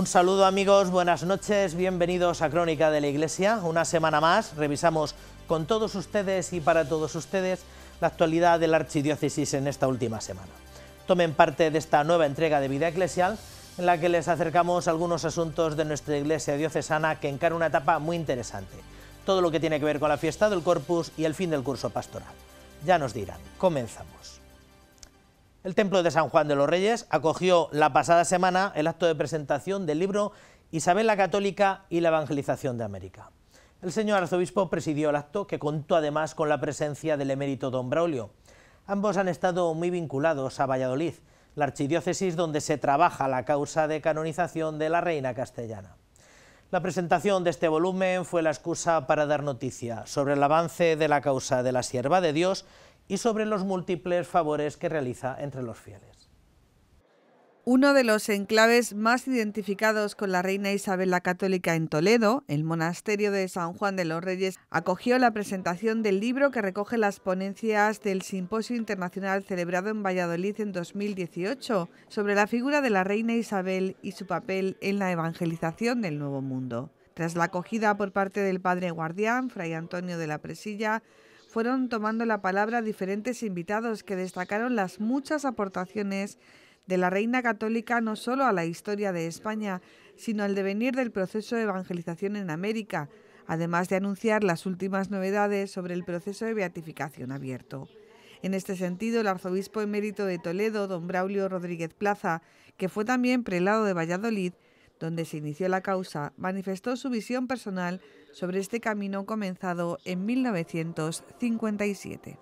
Un saludo amigos, buenas noches, bienvenidos a Crónica de la Iglesia. Una semana más revisamos con todos ustedes y para todos ustedes la actualidad de la Archidiócesis en esta última semana. Tomen parte de esta nueva entrega de Vida Eclesial en la que les acercamos algunos asuntos de nuestra Iglesia diocesana que encara una etapa muy interesante. Todo lo que tiene que ver con la fiesta del Corpus y el fin del curso pastoral. Ya nos dirán. Comenzamos. El Templo de San Juan de los Reyes acogió la pasada semana el acto de presentación del libro Isabel la Católica y la Evangelización de América. El señor arzobispo presidió el acto, que contó además con la presencia del emérito don Braulio. Ambos han estado muy vinculados a Valladolid, la archidiócesis donde se trabaja la causa de canonización de la reina castellana. La presentación de este volumen fue la excusa para dar noticia sobre el avance de la causa de la sierva de Dios y sobre los múltiples favores que realiza entre los fieles. Uno de los enclaves más identificados con la reina Isabel la Católica en Toledo, el monasterio de San Juan de los Reyes, acogió la presentación del libro que recoge las ponencias del Simposio Internacional celebrado en Valladolid en 2018 sobre la figura de la reina Isabel y su papel en la evangelización del Nuevo Mundo. Tras la acogida por parte del padre guardián, fray Antonio de la Presilla, fueron tomando la palabra diferentes invitados que destacaron las muchas aportaciones de la Reina Católica no solo a la historia de España, sino al devenir del proceso de evangelización en América, además de anunciar las últimas novedades sobre el proceso de beatificación abierto. En este sentido, el arzobispo emérito de Toledo, don Braulio Rodríguez Plaza, que fue también prelado de Valladolid, donde se inició la causa, manifestó su visión personal sobre este camino comenzado en 1957.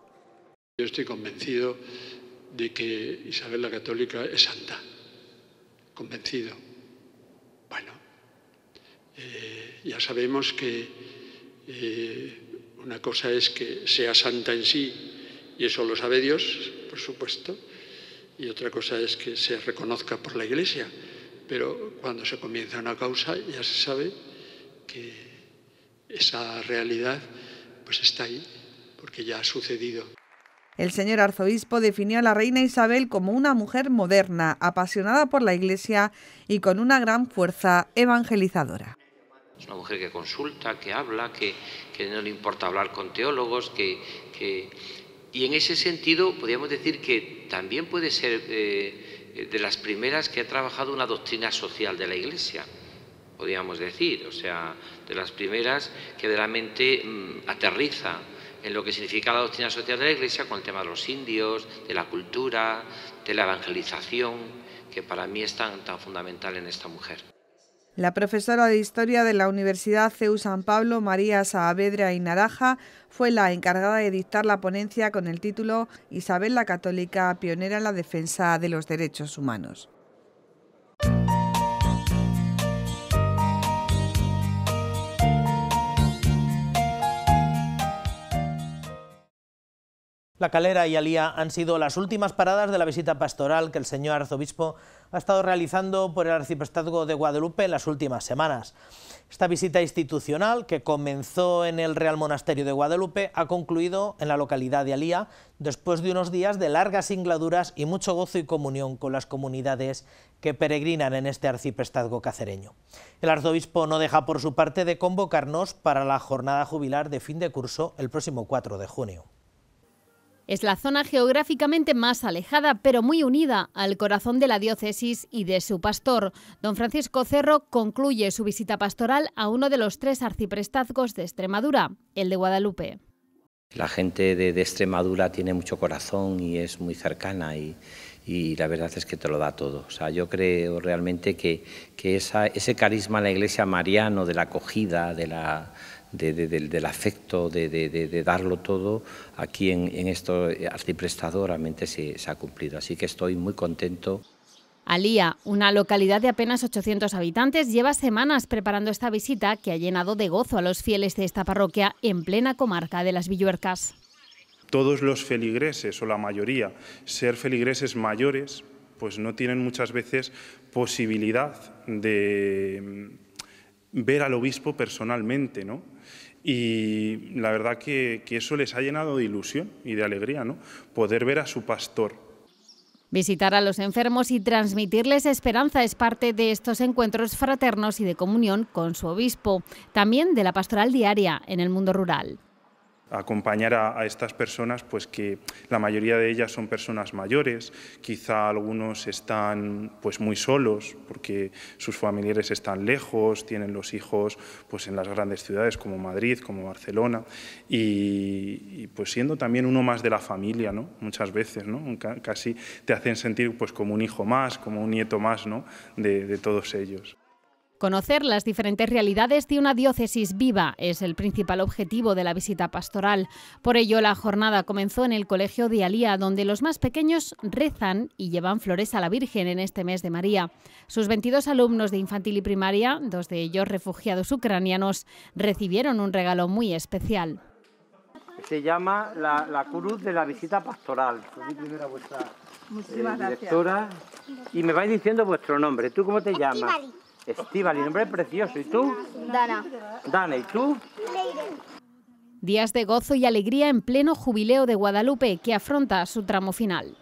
Yo estoy convencido de que Isabel la Católica es santa, convencido. Bueno, eh, ya sabemos que eh, una cosa es que sea santa en sí, y eso lo sabe Dios, por supuesto, y otra cosa es que se reconozca por la Iglesia. Pero cuando se comienza una causa ya se sabe que esa realidad pues está ahí, porque ya ha sucedido. El señor arzobispo definió a la reina Isabel como una mujer moderna, apasionada por la Iglesia y con una gran fuerza evangelizadora. Es una mujer que consulta, que habla, que, no le importa hablar con teólogos, que, y en ese sentido podríamos decir que también puede ser eh, eh, de las primeras que ha trabajado una doctrina social de la Iglesia, podríamos decir, o sea, de las primeras que realmente mm, aterriza en lo que significa la doctrina social de la Iglesia con el tema de los indios, de la cultura, de la evangelización, que para mí es tan, tan fundamental en esta mujer. La profesora de Historia de la Universidad CEU San Pablo, María Saavedra y Naraja, fue la encargada de dictar la ponencia con el título Isabel la Católica, pionera en la defensa de los derechos humanos. La Calera y Alía han sido las últimas paradas de la visita pastoral que el señor arzobispo ha estado realizando por el arciprestazgo de Guadalupe en las últimas semanas. Esta visita institucional, que comenzó en el Real Monasterio de Guadalupe, ha concluido en la localidad de Alía después de unos días de largas singladuras y mucho gozo y comunión con las comunidades que peregrinan en este arciprestazgo cacereño. El arzobispo no deja por su parte de convocarnos para la jornada jubilar de fin de curso el próximo 4 de junio. Es la zona geográficamente más alejada, pero muy unida al corazón de la diócesis y de su pastor. Don Francisco Cerro concluye su visita pastoral a uno de los tres arciprestazgos de Extremadura, el de Guadalupe. La gente de, Extremadura tiene mucho corazón y es muy cercana y, la verdad es que te lo da todo. O sea, yo creo realmente que, que ese carisma en la iglesia mariano, de la acogida, de la del, afecto, de, darlo todo, aquí en, en esto eh, arciprestado realmente se, se ha cumplido. Así que estoy muy contento. Alía, una localidad de apenas 800 habitantes, lleva semanas preparando esta visita que ha llenado de gozo a los fieles de esta parroquia en plena comarca de las Villuercas. Todos los feligreses, o la mayoría, ser feligreses mayores, pues no tienen muchas veces posibilidad de ver al obispo personalmente, ¿no? Y la verdad que, que eso les ha llenado de ilusión y de alegría, ¿no? Poder ver a su pastor Visitar a los enfermos y transmitirles esperanza es parte de estos encuentros fraternos y de comunión con su obispo, también de la pastoral diaria en el mundo rural acompañar a, estas personas, pues que la mayoría de ellas son personas mayores, quizá algunos están pues muy solos porque sus familiares están lejos, tienen los hijos pues en las grandes ciudades como Madrid, como Barcelona y, pues siendo también uno más de la familia, ¿no? Muchas veces, ¿no? Casi te hacen sentir pues como un hijo más, como un nieto más, ¿no? de todos ellos. Conocer las diferentes realidades de una diócesis viva es el principal objetivo de la visita pastoral. Por ello, la jornada comenzó en el Colegio de Alía, donde los más pequeños rezan y llevan flores a la Virgen en este mes de María. Sus 22 alumnos de infantil y primaria, dos de ellos refugiados ucranianos, recibieron un regalo muy especial. Se llama la, cruz de la visita pastoral. Eh, directora. Y me vais diciendo vuestro nombre. ¿Tú cómo te llamas? y nombre precioso. ¿Y tú? Dana. Dana, ¿y tú? Días de gozo y alegría en pleno jubileo de Guadalupe que afronta su tramo final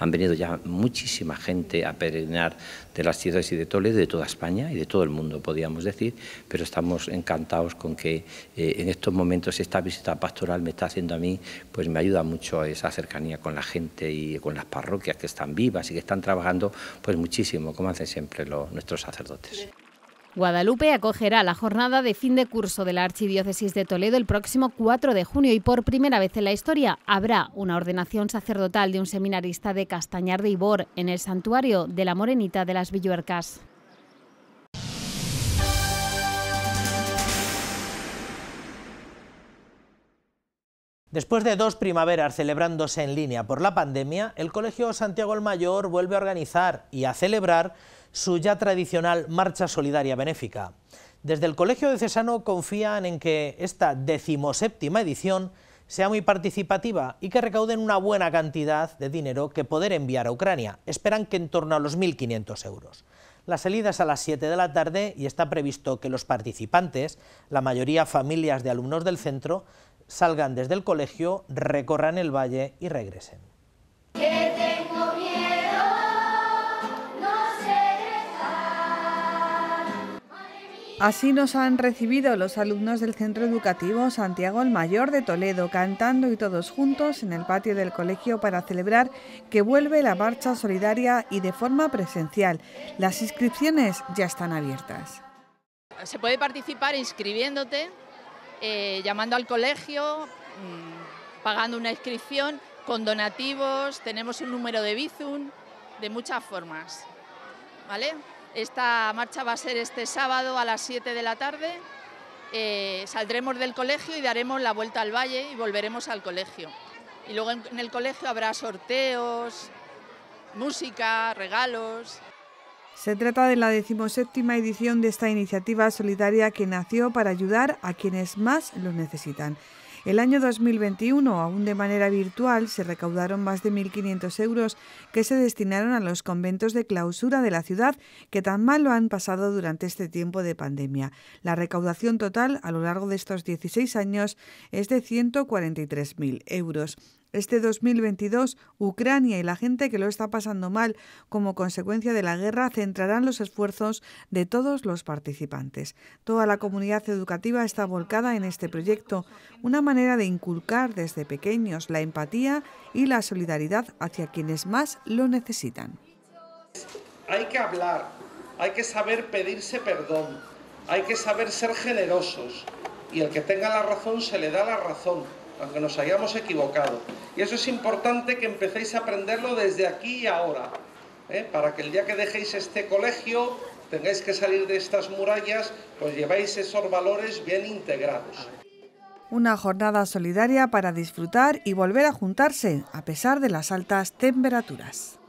han venido ya muchísima gente a peregrinar de las ciudades y de Toledo, de toda España y de todo el mundo, podríamos decir, pero estamos encantados con que eh, en estos momentos esta visita pastoral me está haciendo a mí, pues me ayuda mucho esa cercanía con la gente y con las parroquias que están vivas y que están trabajando, pues muchísimo, como hacen siempre nuestros sacerdotes. Guadalupe acogerá la jornada de fin de curso de la Archidiócesis de Toledo el próximo 4 de junio y por primera vez en la historia habrá una ordenación sacerdotal de un seminarista de Castañar de Ibor en el santuario de la Morenita de las Villuercas. Después de dos primaveras celebrándose en línea por la pandemia, el Colegio Santiago el Mayor vuelve a organizar y a celebrar su ya tradicional Marcha Solidaria Benéfica. Desde el Colegio de Cesano confían en que esta decimoséptima edición sea muy participativa y que recauden una buena cantidad de dinero que poder enviar a Ucrania. Esperan que en torno a los 1.500 euros. La salida es a las 7 de la tarde y está previsto que los participantes, la mayoría familias de alumnos del centro, salgan desde el colegio, recorran el valle y regresen. Así nos han recibido los alumnos del Centro Educativo Santiago el Mayor de Toledo, cantando y todos juntos en el patio del colegio para celebrar que vuelve la marcha solidaria y de forma presencial. Las inscripciones ya están abiertas. Se puede participar inscribiéndote, eh, llamando al colegio, mm, pagando una inscripción, con donativos, tenemos un número de Bizum, de muchas formas. ¿Vale? Esta marcha va a ser este sábado a las 7 de la tarde. Eh, saldremos del colegio y daremos la vuelta al valle y volveremos al colegio. Y luego en, el colegio habrá sorteos, música, regalos. Se trata de la decimoséptima edición de esta iniciativa solidaria que nació para ayudar a quienes más lo necesitan. El año 2021, aún de manera virtual, se recaudaron más de 1.500 euros que se destinaron a los conventos de clausura de la ciudad que tan mal lo han pasado durante este tiempo de pandemia. La recaudación total a lo largo de estos 16 años es de 143.000 euros. Este 2022, Ucrania y la gente que lo está pasando mal como consecuencia de la guerra centrarán los esfuerzos de todos los participantes. Toda la comunidad educativa está volcada en este proyecto, una manera de inculcar desde pequeños la empatía y la solidaridad hacia quienes más lo necesitan. Hay que hablar, hay que saber pedirse perdón, hay que saber ser generosos y el que tenga la razón se le da la razón aunque nos hayamos equivocado. Y eso es importante que empecéis a aprenderlo desde aquí y ahora, ¿eh? para que el día que dejéis este colegio, tengáis que salir de estas murallas, pues lleváis esos valores bien integrados. Una jornada solidaria para disfrutar y volver a juntarse a pesar de las altas temperaturas.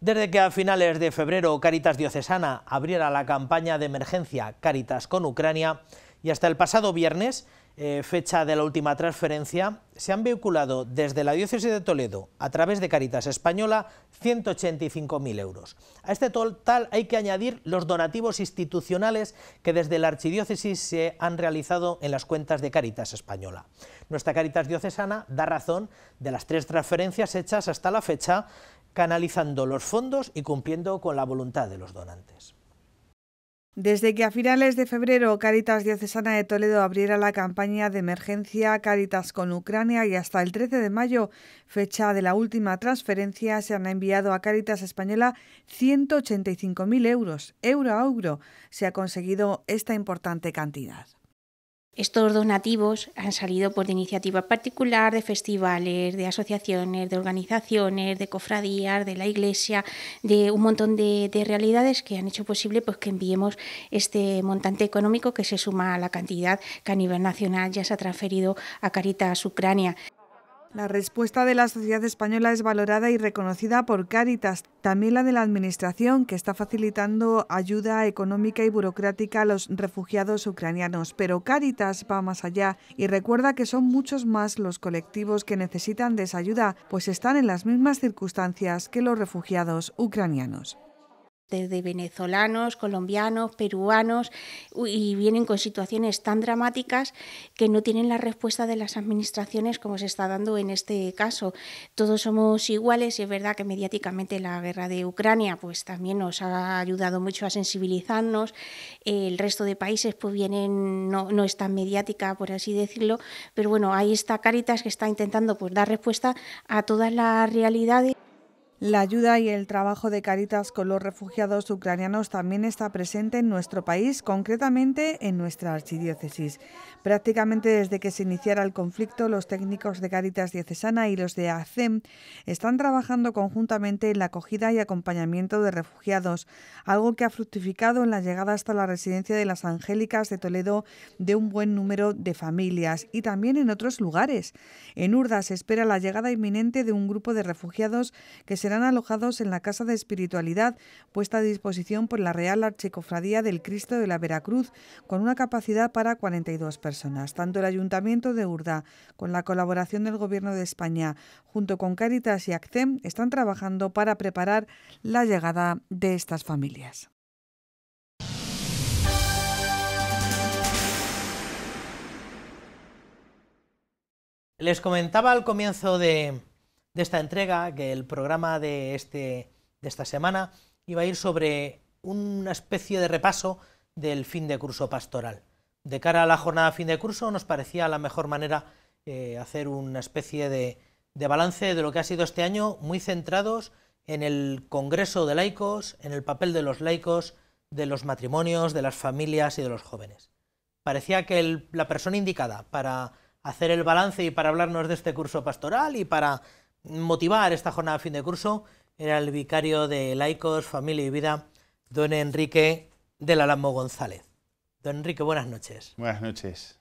Desde que a finales de febrero Caritas Diocesana abriera la campaña de emergencia Caritas con Ucrania y hasta el pasado viernes, eh, fecha de la última transferencia, se han vehiculado desde la diócesis de Toledo a través de Caritas Española 185.000 euros. A este total hay que añadir los donativos institucionales que desde la archidiócesis se han realizado en las cuentas de Caritas Española. Nuestra Caritas Diocesana da razón de las tres transferencias hechas hasta la fecha canalizando los fondos y cumpliendo con la voluntad de los donantes. Desde que a finales de febrero Caritas Diocesana de Toledo abriera la campaña de emergencia Caritas con Ucrania y hasta el 13 de mayo, fecha de la última transferencia, se han enviado a Caritas Española 185.000 euros, euro a euro. Se ha conseguido esta importante cantidad. Estos donativos han salido por pues, de iniciativa particular, de festivales, de asociaciones, de organizaciones, de cofradías, de la iglesia, de un montón de, de, realidades que han hecho posible pues, que enviemos este montante económico que se suma a la cantidad que a nivel nacional ya se ha transferido a Caritas Ucrania. La respuesta de la sociedad española es valorada y reconocida por Caritas, también la de la Administración, que está facilitando ayuda económica y burocrática a los refugiados ucranianos. Pero Caritas va más allá y recuerda que son muchos más los colectivos que necesitan de esa ayuda, pues están en las mismas circunstancias que los refugiados ucranianos desde venezolanos, colombianos, peruanos, y vienen con situaciones tan dramáticas que no tienen la respuesta de las administraciones como se está dando en este caso. Todos somos iguales y es verdad que mediáticamente la guerra de Ucrania pues también nos ha ayudado mucho a sensibilizarnos. El resto de países pues vienen, no, es tan mediática por así decirlo, pero bueno, ahí está Caritas que está intentando pues dar respuesta a todas las realidades. La ayuda y el trabajo de Caritas con los refugiados ucranianos también está presente en nuestro país, concretamente en nuestra archidiócesis. Prácticamente desde que se iniciara el conflicto, los técnicos de Caritas diocesana y los de ACEM están trabajando conjuntamente en la acogida y acompañamiento de refugiados, algo que ha fructificado en la llegada hasta la residencia de las Angélicas de Toledo de un buen número de familias y también en otros lugares. En Urda se espera la llegada inminente de un grupo de refugiados que se serán alojados en la Casa de Espiritualidad puesta a disposición por la Real Archicofradía del Cristo de la Veracruz, con una capacidad para 42 personas. Tanto el Ayuntamiento de Urda, con la colaboración del Gobierno de España, junto con Caritas y ACCEM, están trabajando para preparar la llegada de estas familias. Les comentaba al comienzo de, de esta entrega, que el programa de, este, de esta semana iba a ir sobre una especie de repaso del fin de curso pastoral. De cara a la jornada fin de curso nos parecía la mejor manera eh, hacer una especie de, de balance de lo que ha sido este año, muy centrados en el Congreso de Laicos, en el papel de los laicos, de los matrimonios, de las familias y de los jóvenes. Parecía que la persona indicada para hacer el balance y para hablarnos de este curso pastoral y para motivar esta jornada de fin de curso era el vicario de Laicos, Familia y Vida, don Enrique de la Alamo González. Don Enrique, buenas noches. Buenas noches.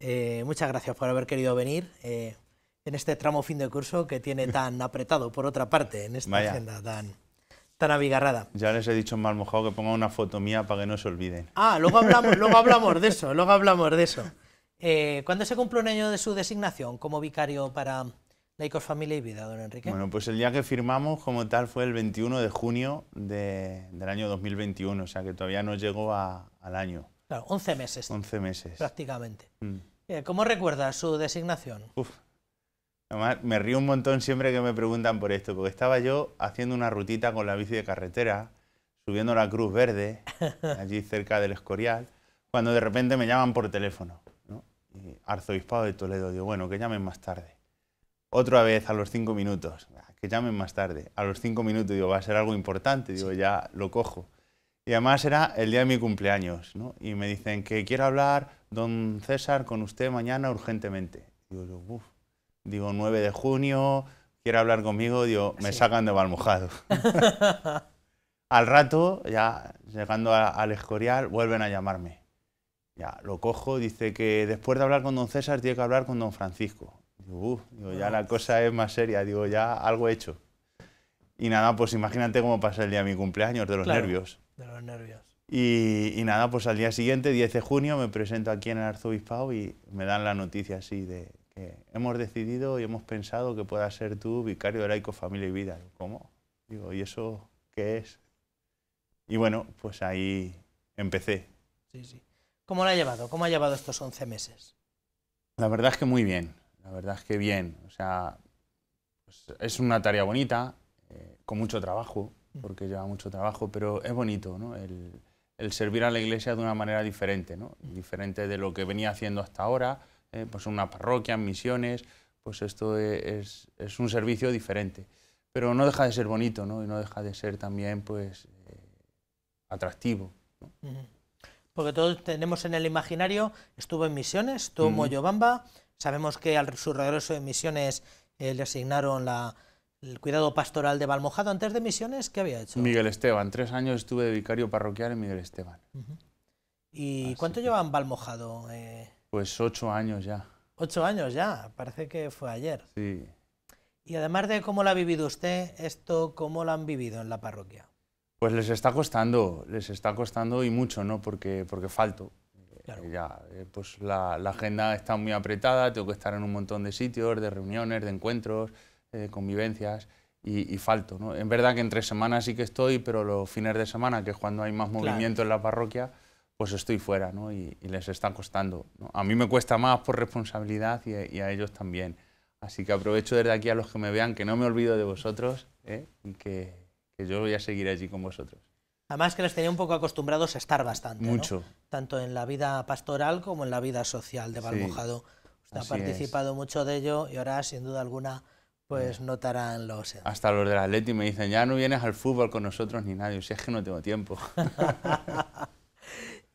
Eh, muchas gracias por haber querido venir eh, en este tramo fin de curso que tiene tan apretado, por otra parte, en esta agenda tan, tan abigarrada. Ya les he dicho en mal que ponga una foto mía para que no se olviden. Ah, luego hablamos, luego hablamos de eso, luego hablamos de eso. Eh, ¿Cuándo se cumple un año de su designación como vicario para Laicos, Familia y Vida, don Enrique. Bueno, pues el día que firmamos como tal fue el 21 de junio del año 2021, o sea que todavía no llegó al año. Claro, 11 meses. 11 meses. Prácticamente. Mm. Eh, ¿Cómo recuerda su designación? Uf. Además, me río un montón siempre que me preguntan por esto, porque estaba yo haciendo una rutita con la bici de carretera, subiendo la Cruz Verde, allí cerca del Escorial, cuando de repente me llaman por teléfono. ¿no? Y arzobispado de Toledo, digo, bueno, que llamen más tarde otra vez a los cinco minutos, ah, que llamen más tarde. A los cinco minutos digo, va a ser algo importante, digo, ya lo cojo. Y además era el día de mi cumpleaños, ¿no? Y me dicen que quiero hablar, don César, con usted mañana urgentemente. Digo, uff, digo, 9 de junio, quiere hablar conmigo, digo, me sacan de balmojado. Al rato, ya llegando al Escorial, vuelven a llamarme. Ya, lo cojo, dice que después de hablar con don César tiene que hablar con don Francisco digo, ya la cosa es más seria, digo, ya algo hecho. Y nada, pues imagínate cómo pasa el día de mi cumpleaños, de los nervios. De los nervios. Y, nada, pues al día siguiente, 10 de junio, me presento aquí en el arzobispado y me dan la noticia así de que hemos decidido y hemos pensado que puedas ser tú vicario de laico, familia y vida. ¿Cómo? Digo, ¿y eso qué es? Y bueno, pues ahí empecé. Sí, sí. ¿Cómo lo ha llevado? ¿Cómo ha llevado estos 11 meses? La verdad es que muy bien la verdad es que bien. O sea, pues, es una tarea bonita, eh, con mucho trabajo, mm. porque lleva mucho trabajo, pero es bonito, ¿no? El, servir a la iglesia de una manera diferente, ¿no? Mm. Diferente de lo que venía haciendo hasta ahora, eh, pues una parroquia, misiones, pues esto e, es, un servicio diferente. Pero no deja de ser bonito, ¿no? Y no deja de ser también, pues, eh, atractivo. Porque todos tenemos en el imaginario, estuvo en misiones, estuvo en Moyobamba, Sabemos que al su regreso de misiones eh, le asignaron el cuidado pastoral de Valmojado. Antes de misiones, ¿qué había hecho? Miguel Esteban. Tres años estuve de vicario parroquial en Miguel Esteban. ¿Y cuánto llevan lleva Valmojado? Eh? Pues ocho años ya. Ocho años ya, parece que fue ayer. Sí. Y además de cómo lo ha vivido usted, esto, ¿cómo lo han vivido en la parroquia? Pues les está costando, les está costando y mucho, ¿no? Porque, porque falto, eh, pues la, agenda está muy apretada, tengo que estar en un montón de sitios, de reuniones, de encuentros, eh, de convivencias y, falto. ¿no? En verdad que entre semanas sí que estoy, pero los fines de semana, que es cuando hay más movimiento en la parroquia, pues estoy fuera ¿no? y, les está costando. A mí me cuesta más por responsabilidad y, a ellos también. Así que aprovecho desde aquí a los que me vean que no me olvido de vosotros ¿eh? y que yo voy a seguir allí con vosotros. Además que les tenía un poco acostumbrados a estar bastante. Mucho. Tanto en la vida pastoral como en la vida social de Valmojado. Usted ha participado mucho de ello y ahora, sin duda alguna, pues mm. notarán los... Hasta los del Atleti me dicen, ya no vienes al fútbol con nosotros ni nadie, si es que no tengo tiempo.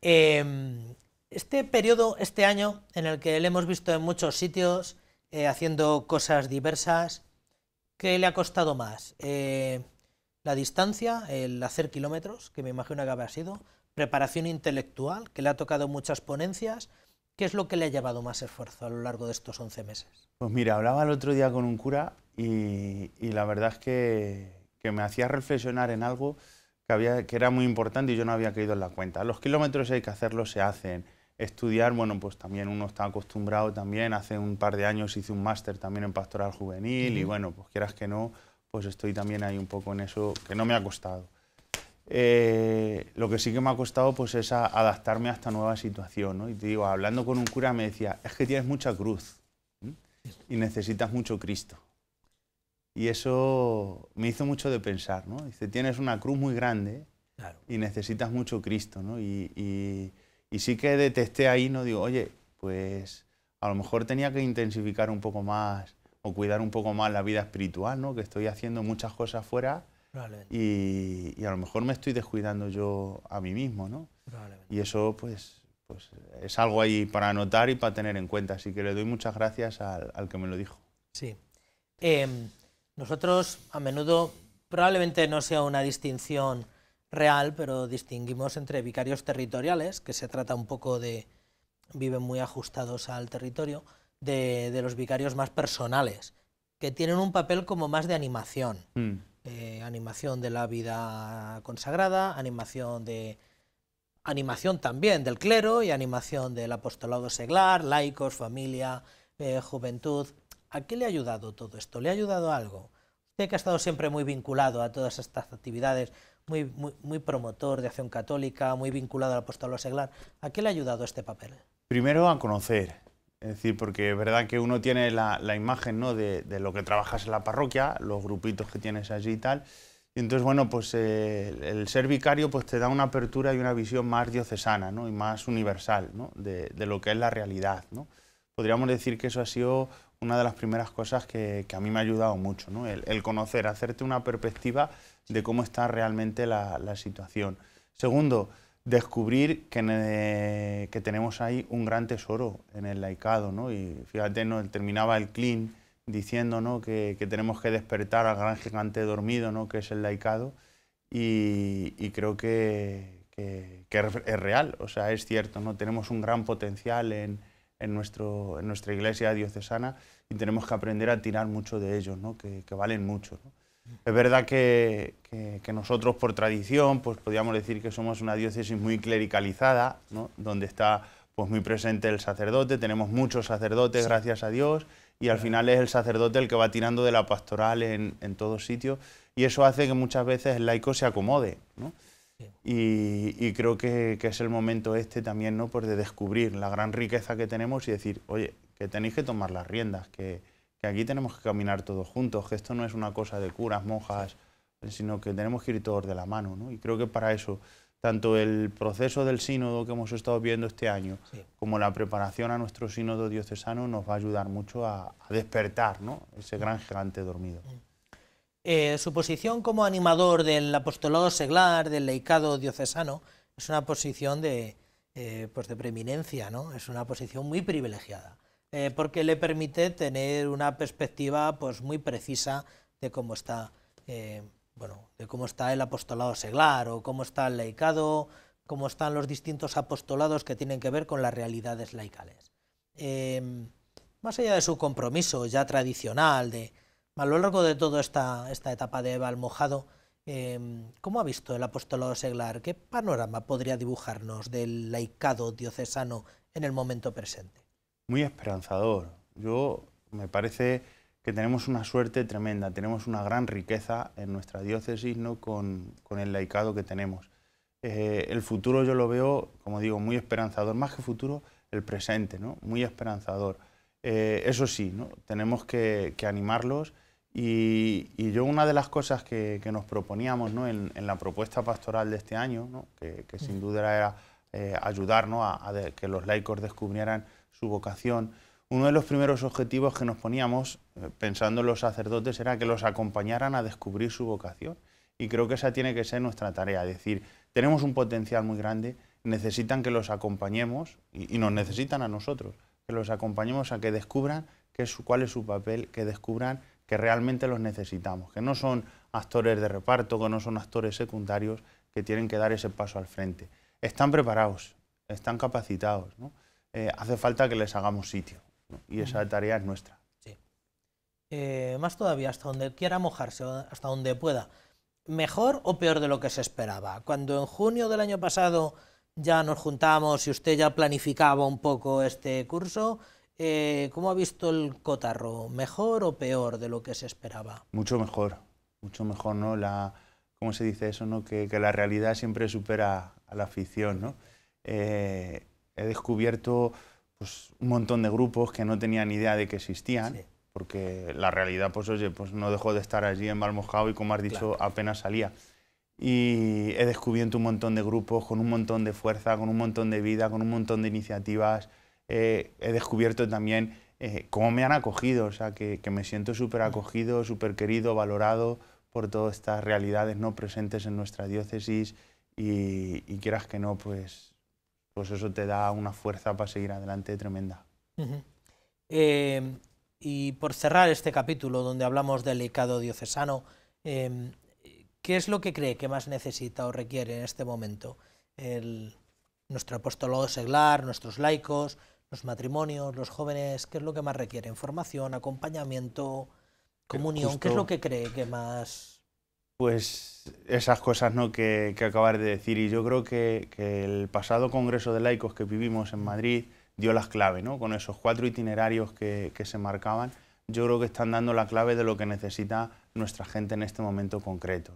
Em, este periodo, este año, en el que le hemos visto en muchos sitios eh, haciendo cosas diversas, ¿qué le ha costado más? Eh, la distancia, el hacer kilómetros, que me imagino que había sido, preparación intelectual, que le ha tocado muchas ponencias. ¿Qué es lo que le ha llevado más esfuerzo a lo largo de estos 11 meses? Pues mira, hablaba el otro día con un cura y, la verdad es que, me hacía reflexionar en algo que, era muy importante y yo no había caído en la cuenta. Los kilómetros hay que hacerlos, se hacen. Estudiar, bueno, pues también uno está acostumbrado también. Hace un par de años hice un máster también en pastoral juvenil y bueno, pues quieras que no, pues estoy también ahí un poco en eso, que no me ha costado. Eh, lo que sí que me ha costado pues es adaptarme a esta nueva situación. ¿no? Y te digo, hablando con un cura me decía, es que tienes mucha cruz y necesitas mucho Cristo. Y eso me hizo mucho de pensar, ¿no? Dice, tienes una cruz muy grande y necesitas mucho Cristo, ¿no? Y, y, sí que detesté ahí, ¿no? Digo, oye, pues a lo mejor tenía que intensificar un poco más cuidar un poco más la vida espiritual, ¿no? que estoy haciendo muchas cosas fuera y, a lo mejor me estoy descuidando yo a mí mismo. ¿no? Y eso pues, pues, es algo ahí para anotar y para tener en cuenta, así que le doy muchas gracias al, que me lo dijo. Sí. Em, nosotros a menudo, probablemente no sea una distinción real, pero distinguimos entre vicarios territoriales, que se trata un poco de, viven muy ajustados al territorio, de, los vicarios más personales, que tienen un papel como más de animación. Mm. Eh, animación de la vida consagrada, animación de animación también del clero y animación del apostolado seglar, laicos, familia, eh, juventud. ¿A qué le ha ayudado todo esto? ¿Le ha ayudado algo? Usted que ha estado siempre muy vinculado a todas estas actividades, muy, muy, muy promotor de acción católica, muy vinculado al apostolado seglar, ¿a qué le ha ayudado este papel? Primero a conocer es decir, porque es verdad que uno tiene la, imagen de, lo que trabajas en la parroquia, los grupitos que tienes allí y tal. Y entonces, bueno, pues eh, el ser vicario pues, te da una apertura y una visión más diocesana y más universal ¿no? de, lo que es la realidad. Podríamos decir que eso ha sido una de las primeras cosas que, a mí me ha ayudado mucho, ¿no? el, conocer, hacerte una perspectiva de cómo está realmente la, la situación. Segundo, descubrir que, que, tenemos ahí un gran tesoro en el laicado. ¿no? Y fíjate, ¿no? terminaba el clean diciendo ¿no? que, que, tenemos que despertar al gran gigante dormido, ¿no? que es el laicado, y, creo que, que, es real, o sea, es cierto, ¿no? tenemos un gran potencial en, en, nuestro, en nuestra iglesia diocesana y tenemos que aprender a tirar mucho de ellos, ¿no? que, valen mucho. ¿no? Es verdad que, nosotros por tradición, pues podríamos decir que somos una diócesis muy clericalizada, donde está pues muy presente el sacerdote, tenemos muchos sacerdotes, gracias a Dios, y al final es el sacerdote el que va tirando de la pastoral en, todos sitios, y eso hace que muchas veces el laico se acomode, Y, creo que, es el momento este también, ¿no? Por pues de descubrir la gran riqueza que tenemos y decir, oye, que tenéis que tomar las riendas, que, que aquí tenemos que caminar todos juntos, que esto no es una cosa de curas, monjas, sino que tenemos que ir todos de la mano. ¿no? Y creo que para eso, tanto el proceso del sínodo que hemos estado viendo este año, como la preparación a nuestro sínodo diocesano, nos va a ayudar mucho a, despertar ¿no? ese mm. gran gigante dormido. Mm. Eh, su posición como animador del apostolado seglar, del leicado diocesano, es una posición de, eh, pues de preeminencia, ¿no? es una posición muy privilegiada. Eh, porque le permite tener una perspectiva pues, muy precisa de cómo está. Eh, de cómo está el apostolado seglar o cómo está el laicado, cómo están los distintos apostolados que tienen que ver con las realidades laicales. Em, más allá de su compromiso ya tradicional, de, a lo largo de toda esta, esta etapa de Valmojado, Mojado, em, ¿cómo ha visto el apostolado seglar? ¿Qué panorama podría dibujarnos del laicado diocesano en el momento presente? muy esperanzador. Yo me parece que tenemos una suerte tremenda, tenemos una gran riqueza en nuestra diócesis ¿no? con, el laicado que tenemos. Eh, el futuro yo lo veo, como digo, muy esperanzador, más que futuro, el presente, ¿no? muy esperanzador. Eh, eso sí, ¿no? tenemos que, animarlos y, yo una de las cosas que, nos proponíamos ¿no? en, la propuesta pastoral de este año, que, sin duda era eh, ayudarnos a, que los laicos descubrieran su vocación. Uno de los primeros objetivos que nos poníamos, eh, pensando en los sacerdotes, era que los acompañaran a descubrir su vocación. Y creo que esa tiene que ser nuestra tarea, es decir, tenemos un potencial muy grande, necesitan que los acompañemos, y, nos necesitan a nosotros, que los acompañemos a que descubran qué es, cuál es su papel, que descubran que realmente los necesitamos, que no son actores de reparto, que no son actores secundarios, que tienen que dar ese paso al frente. Están preparados, están capacitados. Eh, hace falta que les hagamos sitio. Y esa tarea es nuestra. Sí. Eh, más todavía, hasta donde quiera mojarse, hasta donde pueda. ¿Mejor o peor de lo que se esperaba? Cuando en junio del año pasado ya nos juntamos y usted ya planificaba un poco este curso, eh, ¿cómo ha visto el cotarro? ¿Mejor o peor de lo que se esperaba? Mucho mejor, mucho mejor, ¿no? La, ¿Cómo se dice eso, no? Que, la realidad siempre supera a la ficción, ¿no? he descubierto pues, un montón de grupos que no tenía ni idea de que existían. Porque la realidad, pues oye, pues no dejó de estar allí en Balmojao y como has dicho, apenas salía. Y he descubierto un montón de grupos con un montón de fuerza, con un montón de vida, con un montón de iniciativas. Eh, he descubierto también eh, cómo me han acogido, o sea, que, me siento súper acogido, súper querido, valorado por todas estas realidades no presentes en nuestra diócesis y quieras que no, pues pues eso te da una fuerza para seguir adelante tremenda. Eh, y por cerrar este capítulo donde hablamos del licado diocesano, em, ¿qué es lo que cree que más necesita o requiere en este momento? nuestro apostolado seglar, nuestros laicos, los matrimonios, los jóvenes, ¿qué es lo que más requiere? Formación, acompañamiento, comunión, ¿qué es lo que cree que más pues esas cosas ¿no? que, que acabas de decir y yo creo que, el pasado Congreso de Laicos que vivimos en Madrid dio las claves, ¿no? con esos cuatro itinerarios que, se marcaban, yo creo que están dando la clave de lo que necesita nuestra gente en este momento concreto.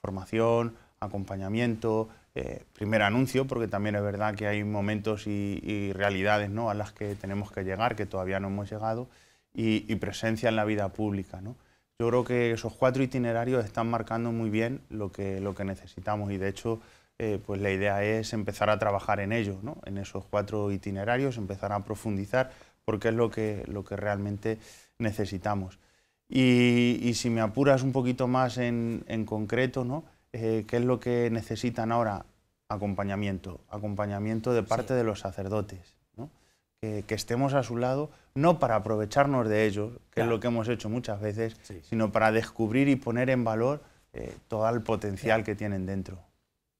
Formación, acompañamiento, eh, primer anuncio, porque también es verdad que hay momentos y, realidades ¿no? a las que tenemos que llegar, que todavía no hemos llegado, y, y presencia en la vida pública. ¿no? Yo creo que esos cuatro itinerarios están marcando muy bien lo que, lo que necesitamos y de hecho eh, pues la idea es empezar a trabajar en ellos, ¿no? en esos cuatro itinerarios, empezar a profundizar porque es lo que, lo que realmente necesitamos. Y, si me apuras un poquito más en, concreto, ¿no? Eh, ¿qué es lo que necesitan ahora? Acompañamiento, acompañamiento de parte de los sacerdotes, que, estemos a su lado no para aprovecharnos de ellos, que es lo que hemos hecho muchas veces, sino para descubrir y poner en valor eh, todo el potencial que tienen dentro.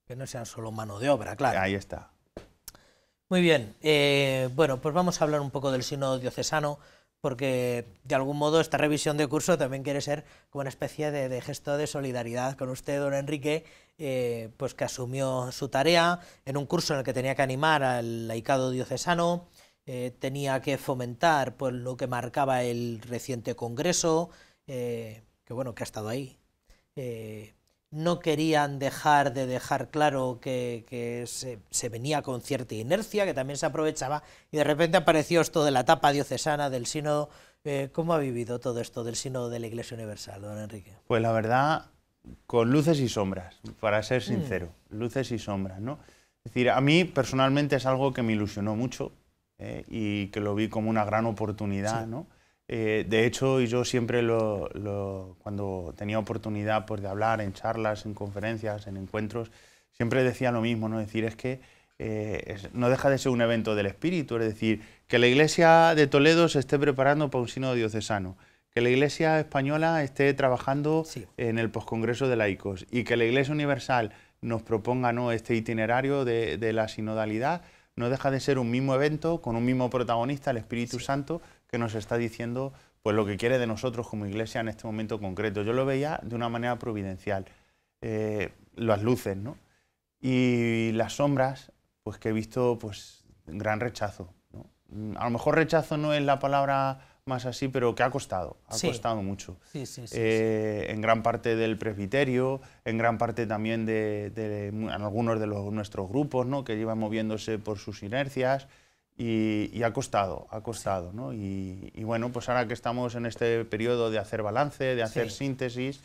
Que no sean solo mano de obra, claro. Ahí está. Muy bien, eh, bueno, pues vamos a hablar un poco del sino diocesano, porque de algún modo esta revisión de curso también quiere ser como una especie de, gesto de solidaridad con usted, don Enrique, eh, pues que asumió su tarea en un curso en el que tenía que animar al laicado diocesano, eh, tenía que fomentar pues, lo que marcaba el reciente Congreso, eh, que bueno, que ha estado ahí. Eh, no querían dejar de dejar claro que, se, venía con cierta inercia, que también se aprovechaba, y de repente apareció esto de la etapa diocesana del sínodo. ¿Cómo ha vivido todo esto del sínodo de la Iglesia Universal, don Enrique? Pues la verdad, con luces y sombras, para ser sincero, mm. luces y sombras, ¿no? Es decir, a mí personalmente es algo que me ilusionó mucho, eh, y que lo vi como una gran oportunidad. Eh, de hecho, yo siempre cuando tenía oportunidad pues, de hablar en charlas, en conferencias, en encuentros, siempre decía lo mismo, ¿no? decir, es que eh, no deja de ser un evento del espíritu, es decir, que la iglesia de Toledo se esté preparando para un sínodo diocesano, que la iglesia española esté trabajando en el poscongreso de laicos y que la iglesia universal nos proponga este itinerario de la sinodalidad, no deja de ser un mismo evento con un mismo protagonista, el Espíritu Santo, que nos está diciendo pues lo que quiere de nosotros como iglesia en este momento concreto. Yo lo veía de una manera providencial, eh, las luces, ¿no? Y las sombras, pues que he visto, pues gran rechazo. Mm, a lo mejor rechazo no es la palabra más así, pero que ha costado, ha costado mucho. Eh, en gran parte del presbiterio, en gran parte también de, en algunos de nuestros grupos, ¿no? que llevan moviéndose por sus inercias, y, ha costado, ha costado. ¿no? Y, y, bueno, pues ahora que estamos en este periodo de hacer balance, de hacer síntesis,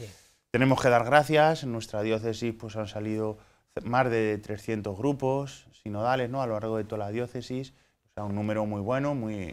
tenemos que dar gracias. En nuestra diócesis pues, han salido más de 300 grupos sinodales ¿no? a lo largo de toda la diócesis un número muy bueno, muy,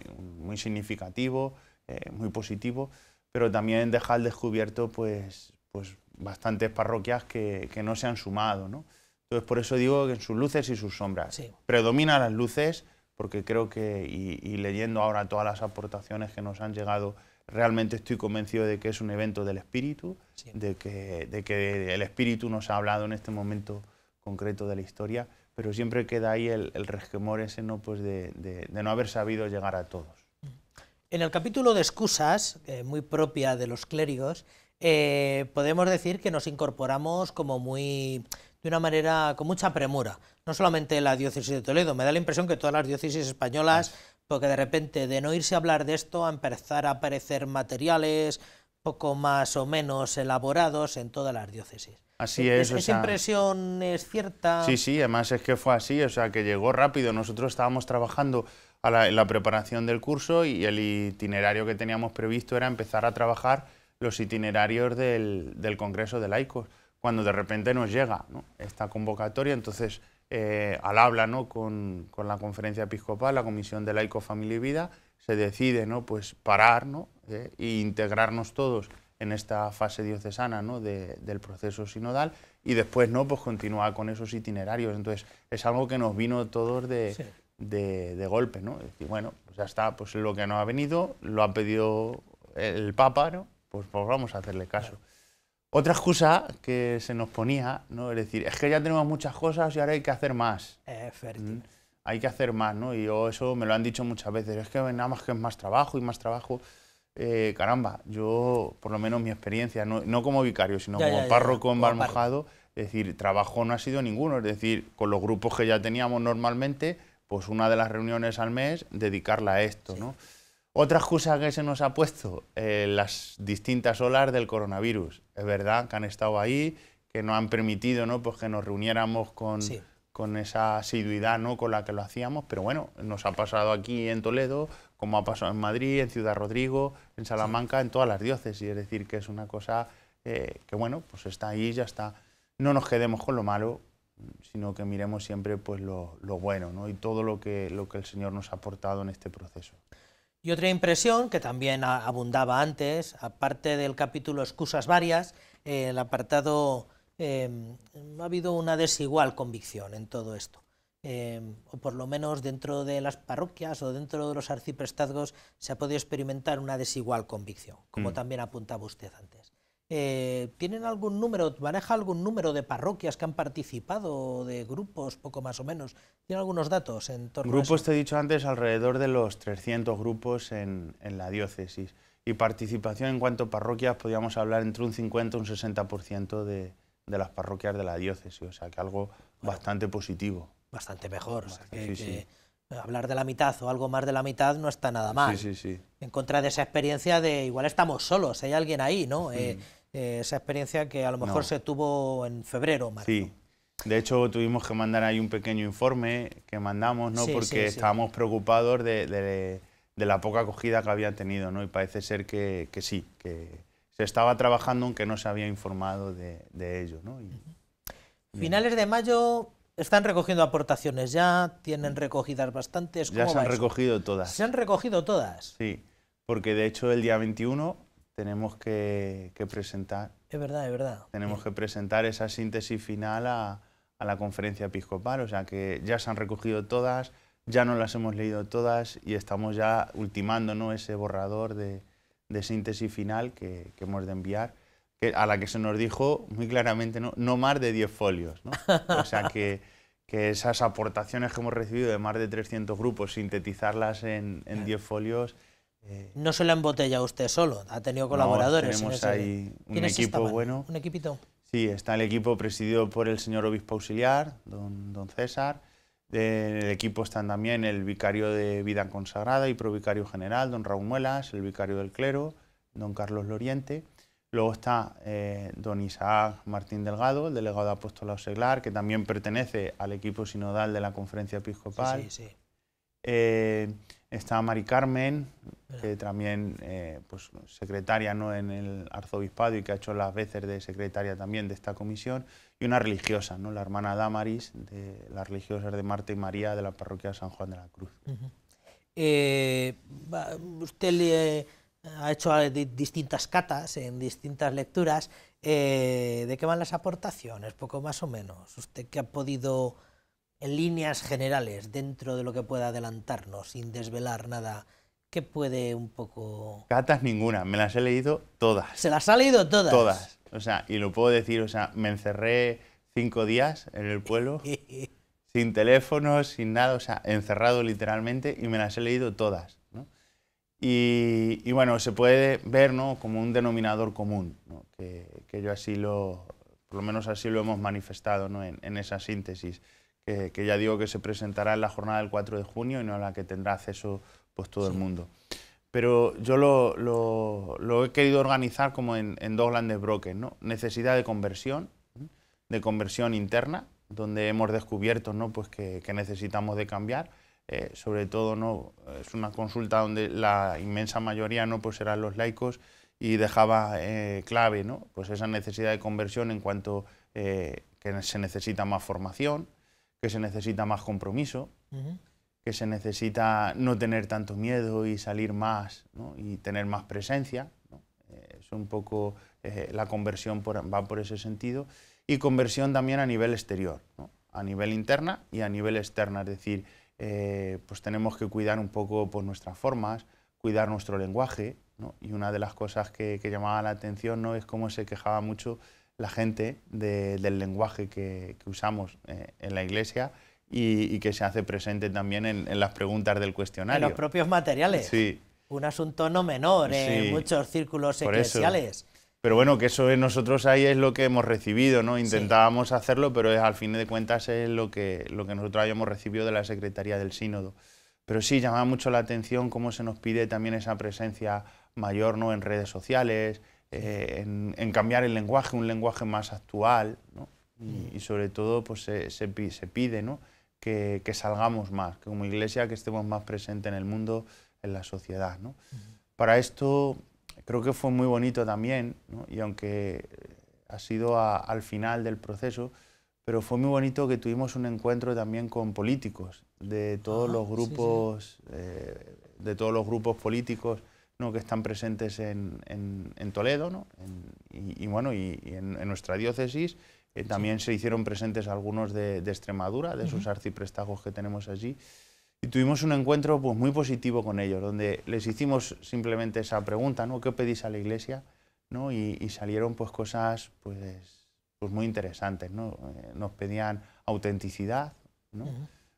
significativo, eh, muy positivo, pero también deja al descubierto pues, pues bastantes parroquias que, no se han sumado. ¿no? Entonces, por eso digo que en sus luces y sus sombras. Sí. Predomina las luces, porque creo que, y, leyendo ahora todas las aportaciones que nos han llegado, realmente estoy convencido de que es un evento del espíritu, de que el espíritu nos ha hablado en este momento concreto de la historia pero siempre queda ahí el, resquemor ese ¿no? Pues de, no haber sabido llegar a todos. En el capítulo de excusas, eh, muy propia de los clérigos, eh, podemos decir que nos incorporamos como muy de una manera con mucha premura. No solamente la diócesis de Toledo, me da la impresión que todas las diócesis españolas, porque de repente de no irse a hablar de esto, a empezar a aparecer materiales poco más o menos elaborados en todas las diócesis. Así es. es ¿Esa impresión cierta? Sí, sí, además es que fue así, o sea, que llegó rápido. Nosotros estábamos trabajando a la, en la preparación del curso y el itinerario que teníamos previsto era empezar a trabajar los itinerarios del, Congreso de Laicos, cuando de repente nos llega esta convocatoria, entonces eh, al habla con, la conferencia episcopal, la Comisión de laicos, Familia y Vida, se decide ¿no? pues parar eh, e integrarnos todos en esta fase diocesana ¿no? del proceso sinodal y después no pues continúa con esos itinerarios. Entonces es algo que nos vino todos de, de, golpe, ¿no? Es decir, bueno, pues ya está, pues lo que nos ha venido lo ha pedido el Papa, ¿no? Pues, pues vamos a hacerle caso. Otra excusa que se nos ponía, ¿no? Es decir, es que ya tenemos muchas cosas y ahora hay que hacer más. Mm. Hay que hacer más, ¿no? Y eso me lo han dicho muchas veces, es que nada más que es más trabajo y más trabajo. Eh, caramba, yo, por lo menos mi experiencia, no, como vicario, sino como párroco en es decir, trabajo no ha sido ninguno, es decir, con los grupos que ya teníamos normalmente, pues una de las reuniones al mes, dedicarla a esto, ¿no? Otra excusa que se nos ha puesto, eh, las distintas olas del coronavirus. Es verdad que han estado ahí, que nos han permitido ¿no? pues que nos reuniéramos con, con esa asiduidad ¿no? con la que lo hacíamos, pero bueno, nos ha pasado aquí en Toledo, como ha pasado en Madrid, en Ciudad Rodrigo, en Salamanca, en todas las diócesis. Es decir, que es una cosa eh, que, bueno, pues está ahí, ya está. No nos quedemos con lo malo, sino que miremos siempre pues, lo, bueno y todo lo que, lo que el Señor nos ha aportado en este proceso. Y otra impresión que también abundaba antes, aparte del capítulo Excusas varias, eh, el apartado eh, ha habido una desigual convicción en todo esto. Em, o por lo menos dentro de las parroquias o dentro de los arciprestazgos, se ha podido experimentar una desigual convicción, como mm. también apuntaba usted antes. Eh, ¿Tienen algún número, maneja algún número de parroquias que han participado, de grupos, poco más o menos? ¿Tiene algunos datos en torno grupos, a te he dicho antes, alrededor de los 300 grupos en, la diócesis. Y participación en cuanto a parroquias, podríamos hablar entre un 50 y un 60% de, de las parroquias de la diócesis, o sea que algo bastante positivo bastante mejor. Hablar de la mitad o algo más de la mitad no está nada mal. en contra de esa experiencia de igual estamos solos, hay alguien ahí, ¿no? Mm. Eh, eh, esa experiencia que a lo mejor se tuvo en febrero, marzo. Sí. De hecho, tuvimos que mandar ahí un pequeño informe que mandamos, ¿no? Porque estábamos preocupados de, la poca acogida que habían tenido, ¿no? Y parece ser que, sí, que se estaba trabajando aunque no se había informado de, ello, Finales de mayo están recogiendo aportaciones ya, tienen recogidas bastantes. ya se han recogido todas. Se han recogido todas. Sí, porque de hecho el día 21 tenemos que, presentar. Es verdad, es verdad. Tenemos que presentar esa síntesis final a, la conferencia episcopal, o sea que ya se han recogido todas, ya no las hemos leído todas y estamos ya ultimando ¿no? ese borrador de, síntesis final que, que hemos de enviar a la que se nos dijo muy claramente no, más de 10 folios. O sea que, que, esas aportaciones que hemos recibido de más de 300 grupos, sintetizarlas en, 10 folios... Eh, no se la embotella usted solo, ha tenido colaboradores. tenemos ahí un equipo bueno. ¿Un equipito? Sí, está el equipo presidido por el señor obispo auxiliar, don, don César. En el equipo están también el vicario de Vida Consagrada y provicario general, don Raúl Muelas, el vicario del clero, don Carlos Loriente Luego está eh, don Isaac Martín Delgado, el delegado de Seglar, que también pertenece al equipo sinodal de la conferencia episcopal. Sí, sí, eh, está Mari Carmen, que también eh, pues, secretaria ¿no? en el arzobispado y que ha hecho las veces de secretaria también de esta comisión. Y una religiosa, ¿no? la hermana Damaris, de las religiosas de Marta y María de la parroquia de San Juan de la Cruz. usted le ha hecho distintas catas en distintas lecturas. Eh, ¿De qué van las aportaciones? Poco más o menos. Usted que ha podido, en líneas generales, dentro de lo que pueda adelantarnos, sin desvelar nada, ¿qué puede un poco...? Catas ninguna, me las he leído todas. ¿Se las ha leído todas? Todas, o sea, y lo puedo decir, o sea, me encerré cinco días en el pueblo, sin teléfono, sin nada, o sea, encerrado literalmente, y me las he leído todas. Y, bueno, se puede ver ¿no? como un denominador común, que, yo así lo, por lo menos así lo hemos manifestado en, esa síntesis, que, ya digo que se presentará en la jornada del 4 de junio y no a la que tendrá acceso pues, todo el mundo. Pero yo lo, he querido organizar como en, dos grandes bloques, ¿no? necesidad de conversión, de conversión interna, donde hemos descubierto ¿no? pues que, que necesitamos de cambiar, eh, sobre todo es una consulta donde la inmensa mayoría no pues eran los laicos y dejaba eh, clave ¿no? pues esa necesidad de conversión en cuanto eh, que se necesita más formación, que se necesita más compromiso, que se necesita no tener tanto miedo y salir más y tener más presencia. Eh, es un poco la conversión va por ese sentido y conversión también a nivel exterior, a nivel interna y a nivel externa, es decir, eh, pues tenemos que cuidar un poco pues, nuestras formas, cuidar nuestro lenguaje. Y una de las cosas que, llamaba la atención ¿no? es cómo se quejaba mucho la gente del lenguaje que, usamos eh, en la iglesia y, que se hace presente también en, las preguntas del cuestionario. En los propios materiales. Sí. Un asunto no menor en eh, muchos círculos eclesiales. Pero bueno, que eso es nosotros ahí es lo que hemos recibido, ¿no? Intentábamos hacerlo, pero es, al fin de cuentas es lo que, lo que nosotros habíamos recibido de la Secretaría del Sínodo. Pero sí, llamaba mucho la atención cómo se nos pide también esa presencia mayor ¿no? en redes sociales, eh, en, cambiar el lenguaje, un lenguaje más actual, y, sobre todo pues, se, se, pide ¿no? que, salgamos más, que como iglesia que estemos más presentes en el mundo, en la sociedad. ¿no? Para esto creo que fue muy bonito también, y aunque eh, ha sido al final del proceso, pero fue muy bonito que tuvimos un encuentro también con políticos de todos los grupos, eh, de todos los grupos políticos que están presentes en, Toledo, y, bueno, y, en, nuestra diócesis también se hicieron presentes algunos de, Extremadura, de esos arciprestajos que tenemos allí. Y tuvimos un encuentro pues, muy positivo con ellos, donde les hicimos simplemente esa pregunta, ¿no? ¿Qué pedís a la iglesia? Y, salieron pues, cosas pues, pues muy interesantes. Eh, nos pedían autenticidad,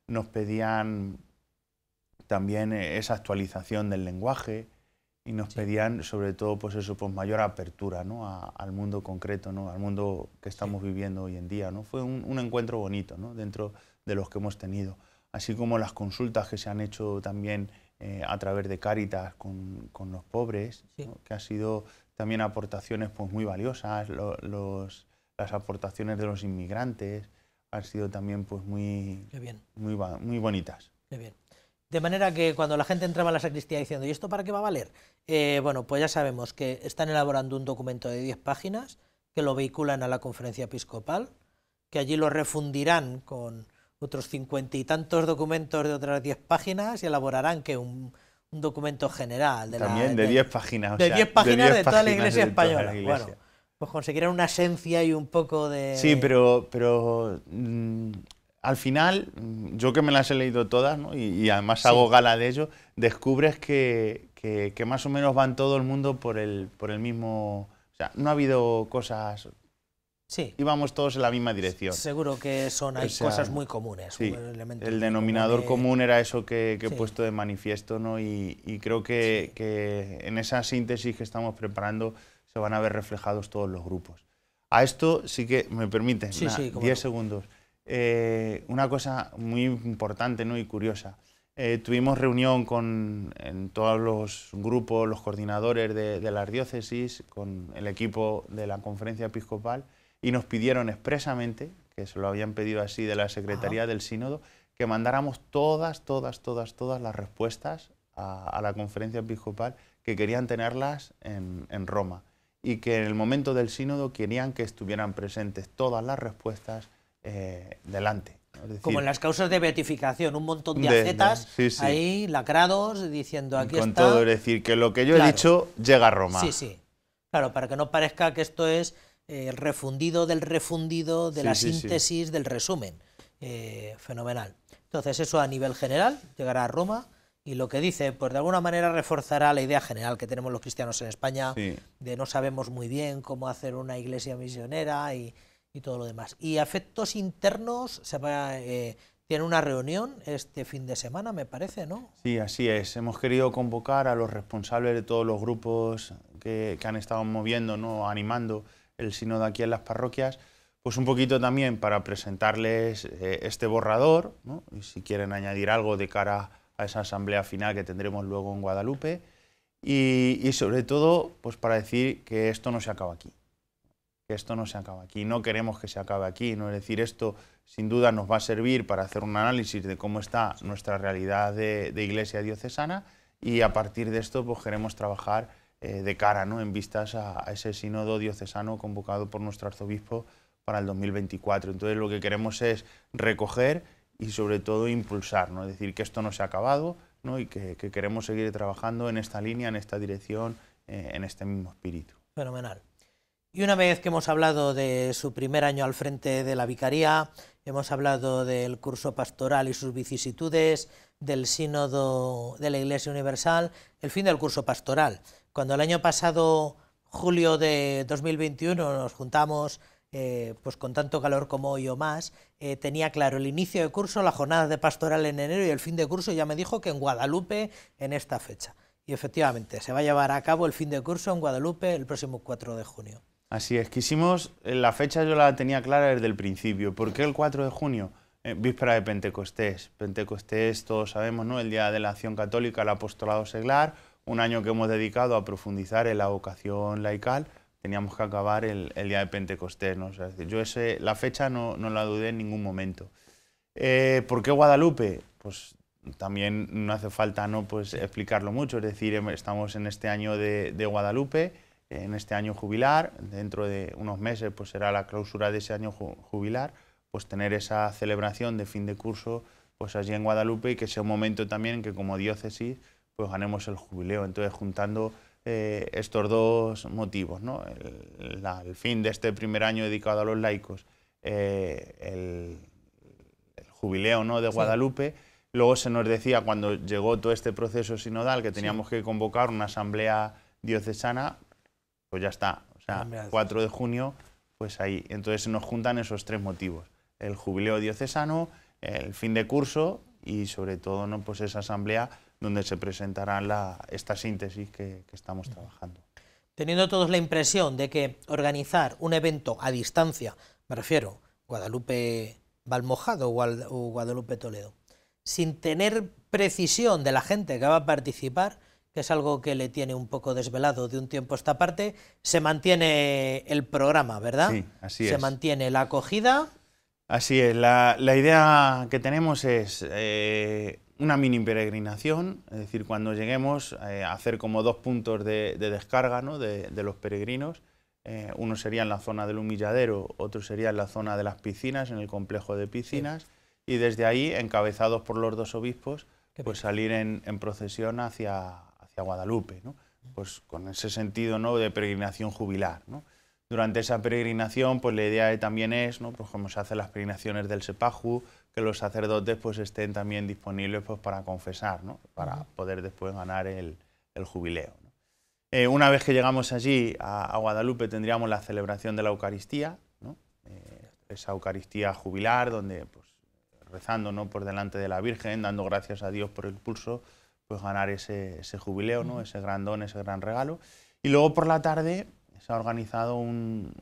nos pedían también eh, esa actualización del lenguaje y nos pedían sobre todo pues eso pues mayor apertura al mundo concreto al mundo que estamos viviendo hoy en día no fue un, encuentro bonito dentro de los que hemos tenido así como las consultas que se han hecho también eh, a través de Cáritas con, los pobres, que han sido también aportaciones pues, muy valiosas, los, las aportaciones de los inmigrantes han sido también pues, muy, Muy, muy bonitas. De manera que cuando la gente entraba a la sacristía diciendo, ¿y esto para qué va a valer? Eh, bueno, pues ya sabemos que están elaborando un documento de 10 páginas que lo vehiculan a la conferencia episcopal, que allí lo refundirán con otros cincuenta y tantos documentos de otras diez páginas y elaborarán que un, documento general. De También la, de, de diez páginas. De, diez páginas de, toda, la Iglesia española. Bueno, pues conseguirán una esencia y un poco de... Sí, pero, pero mm, al final, mm, yo que me las he leído todas ¿no? y, además hago gala de ello, descubres que, más o menos van todo el mundo por el, por el mismo... O sea, no ha habido cosas Íbamos todos en la misma dirección. Seguro que son hay cosas muy comunes. el denominador común era eso que, he puesto de manifiesto, ¿no? Y, creo que, que, en esa síntesis que estamos preparando se van a ver reflejados todos los grupos. A esto sí que, me permiten, 10 segundos. Eh, una cosa muy importante ¿no? y curiosa. Eh, tuvimos reunión con en todos los grupos, los coordinadores de, de las diócesis, con el equipo de la conferencia episcopal y nos pidieron expresamente, que se lo habían pedido así de la Secretaría del Sínodo, que mandáramos todas, todas, todas, todas las respuestas a, la conferencia episcopal que querían tenerlas en, Roma y que en el momento del sínodo querían que estuvieran presentes todas las respuestas eh, delante. Como en las causas de beatificación, un montón de, acetas ahí lacrados diciendo aquí Con está. Con todo, es decir, que lo que yo he dicho llega a Roma. Sí, sí. Claro, para que no parezca que esto es el refundido del refundido, de la síntesis, del resumen. Eh, fenomenal. Entonces eso a nivel general llegará a Roma y lo que dice, pues de alguna manera reforzará la idea general que tenemos los cristianos en España de no sabemos muy bien cómo hacer una iglesia misionera y, todo lo demás. Y afectos internos, se eh, tiene una reunión este fin de semana, me parece, ¿no? Sí, así es. Hemos querido convocar a los responsables de todos los grupos que, han estado moviendo, ¿no? animando el sínodo aquí en las parroquias, pues un poquito también para presentarles eh, este borrador, y si quieren añadir algo de cara a esa asamblea final que tendremos luego en Guadalupe, y, sobre todo pues para decir que esto no se acaba aquí, que esto no se acaba aquí, no queremos que se acabe aquí, ¿no? es decir, esto sin duda nos va a servir para hacer un análisis de cómo está nuestra realidad de, iglesia diocesana y a partir de esto pues queremos trabajar eh, de cara, ¿no? en vistas a, ese sínodo diocesano convocado por nuestro arzobispo para el 2024. Entonces lo que queremos es recoger y sobre todo impulsar, ¿no? es decir, que esto no se ha acabado ¿no? y que, queremos seguir trabajando en esta línea, en esta dirección, eh, en este mismo espíritu. Fenomenal. Y una vez que hemos hablado de su primer año al frente de la Vicaría, hemos hablado del curso pastoral y sus vicisitudes, del sínodo de la Iglesia Universal, el fin del curso pastoral. Cuando el año pasado, julio de 2021, nos juntamos eh, pues con tanto calor como hoy o más, eh, tenía claro el inicio de curso, la jornada de pastoral en enero y el fin de curso ya me dijo que en Guadalupe en esta fecha. Y efectivamente, se va a llevar a cabo el fin de curso en Guadalupe el próximo 4 de junio. Así es, quisimos, eh, la fecha yo la tenía clara desde el principio. ¿Por qué el 4 de junio? víspera de Pentecostés. Pentecostés, todos sabemos, ¿no? El Día de la Acción Católica, el Apostolado Seglar, un año que hemos dedicado a profundizar en la vocación laical, teníamos que acabar el, día de Pentecostés. yo la fecha no, la dudé en ningún momento. Eh, ¿Por qué Guadalupe? Pues también no hace falta ¿no? Pues explicarlo mucho, es decir, em, estamos en este año de, Guadalupe, en este año jubilar, dentro de unos meses pues será la clausura de ese año jubilar, pues tener esa celebración de fin de curso pues allí en Guadalupe y que sea un momento también que como diócesis pues ganemos el jubileo. Entonces, juntando eh, estos dos motivos, ¿no? el, fin de este primer año dedicado a los laicos, eh, el, jubileo ¿no? de Guadalupe, luego se nos decía cuando llegó todo este proceso sinodal que teníamos que convocar una asamblea diocesana, pues ya está, o sea, 4 de junio, pues ahí. Entonces se nos juntan esos tres motivos, el jubileo diocesano, el fin de curso y sobre todo ¿no? pues esa asamblea donde se presentará esta síntesis que, estamos trabajando. Teniendo todos la impresión de que organizar un evento a distancia, me refiero, Guadalupe Valmojado o Guadalupe Toledo, sin tener precisión de la gente que va a participar, que es algo que le tiene un poco desvelado de un tiempo a esta parte, se mantiene el programa, ¿verdad? Sí, así es. Se mantiene la acogida. Así es, la, idea que tenemos es eh, una mini peregrinación, es decir, cuando lleguemos a eh, hacer como dos puntos de, descarga de, los peregrinos, eh, uno sería en la zona del humilladero, otro sería en la zona de las piscinas, en el complejo de piscinas, y desde ahí, encabezados por los dos obispos, pues salir en, procesión hacia, hacia Guadalupe, pues con ese sentido ¿no? de peregrinación jubilar. ¿no? durante esa peregrinación, pues la idea también es, ¿no? pues como se hacen las peregrinaciones del Sepaju, que los sacerdotes pues estén también disponibles pues para confesar, ¿no? para poder después ganar el, el jubileo. Eh, una vez que llegamos allí a, a, Guadalupe tendríamos la celebración de la Eucaristía, eh, esa Eucaristía jubilar donde pues, rezando ¿no? por delante de la Virgen, dando gracias a Dios por el pulso, pues ganar ese, ese jubileo, ¿no? ese gran don, ese gran regalo. Y luego por la tarde se ha organizado un,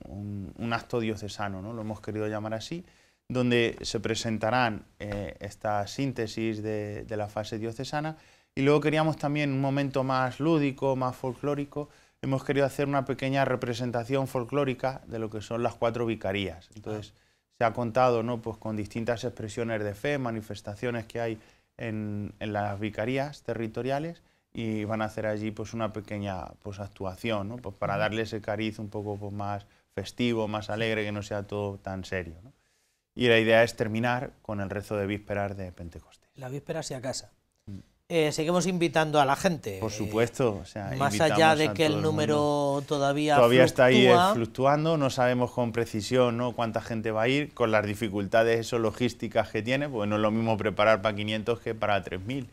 acto diocesano, ¿no? lo hemos querido llamar así, donde se presentarán eh, esta síntesis de, la fase diocesana y luego queríamos también un momento más lúdico, más folclórico, hemos querido hacer una pequeña representación folclórica de lo que son las cuatro vicarías. Entonces, se ha contado ¿no? pues con distintas expresiones de fe, manifestaciones que hay en las vicarías territoriales y van a hacer allí pues una pequeña pues, actuación, pues, para darle ese cariz un poco pues, más festivo, más alegre, que no sea todo tan serio. Y la idea es terminar con el rezo de vísperas de Pentecostés. La víspera se casa. Mm. Eh, seguimos invitando a la gente. Eh, Por supuesto. más allá de que el número todavía. Todavía está ahí eh, fluctuando, no sabemos con precisión ¿no? cuánta gente va a ir, con las dificultades eso, logísticas que tiene, porque no es lo mismo preparar para 500 que para 3000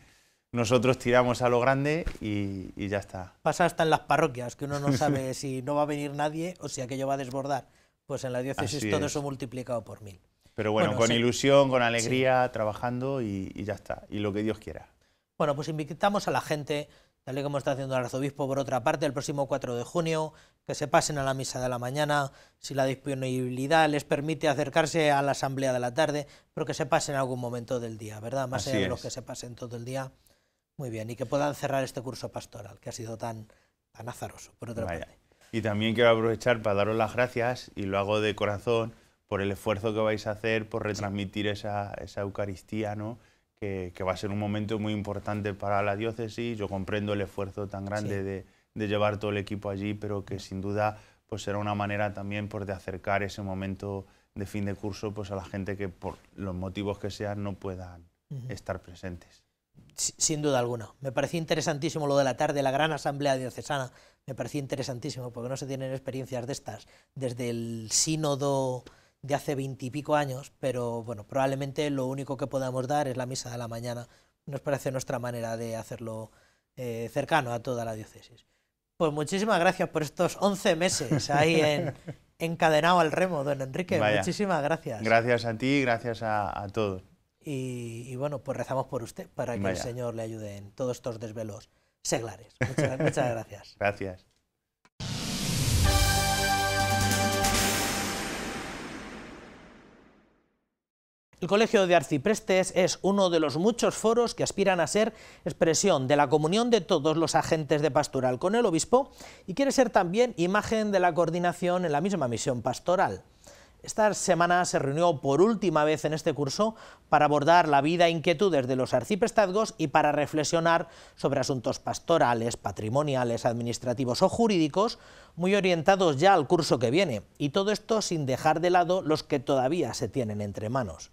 nosotros tiramos a lo grande y, ya está. Pasa hasta en las parroquias, que uno no sabe si no va a venir nadie o si aquello va a desbordar. Pues en la diócesis todo eso multiplicado por mil. Pero bueno, con ilusión, con alegría, trabajando y, ya está. Y lo que Dios quiera. Bueno, pues invitamos a la gente, tal y como está haciendo el arzobispo por otra parte, el próximo 4 de junio, que se pasen a la misa de la mañana, si la disponibilidad les permite acercarse a la asamblea de la tarde, pero que se pasen algún momento del día, ¿verdad? Más allá de los que se pasen todo el día. Muy bien, y que puedan cerrar este curso pastoral, que ha sido tan, azaroso, por otra parte. Y también quiero aprovechar para daros las gracias, y lo hago de corazón, por el esfuerzo que vais a hacer por retransmitir esa, esa Eucaristía, ¿no? Que, que, va a ser un momento muy importante para la diócesis. Yo comprendo el esfuerzo tan grande de, de, llevar todo el equipo allí, pero que sin duda pues será una manera también por pues, de acercar ese momento de fin de curso pues a la gente que por los motivos que sean no puedan estar presentes sin duda alguna. Me pareció interesantísimo lo de la tarde, la gran asamblea diocesana, me pareció interesantísimo porque no se tienen experiencias de estas desde el sínodo de hace veintipico años, pero bueno, probablemente lo único que podamos dar es la misa de la mañana. Nos parece nuestra manera de hacerlo eh, cercano a toda la diócesis. Pues muchísimas gracias por estos once meses ahí en, encadenado al remo, don Enrique. Muchísimas gracias. Gracias a ti, gracias a todos. Y, bueno, pues rezamos por usted para que el Señor le ayude en todos estos desvelos seglares. muchas gracias. Gracias. El Colegio de Arciprestes es uno de los muchos foros que aspiran a ser expresión de la comunión de todos los agentes de pastoral con el obispo y quiere ser también imagen de la coordinación en la misma misión pastoral. Esta semana se reunió por última vez en este curso para abordar la vida e inquietudes de los arciprestazgos y para reflexionar sobre asuntos pastorales, patrimoniales, administrativos o jurídicos, muy orientados ya al curso que viene, y todo esto sin dejar de lado los que todavía se tienen entre manos.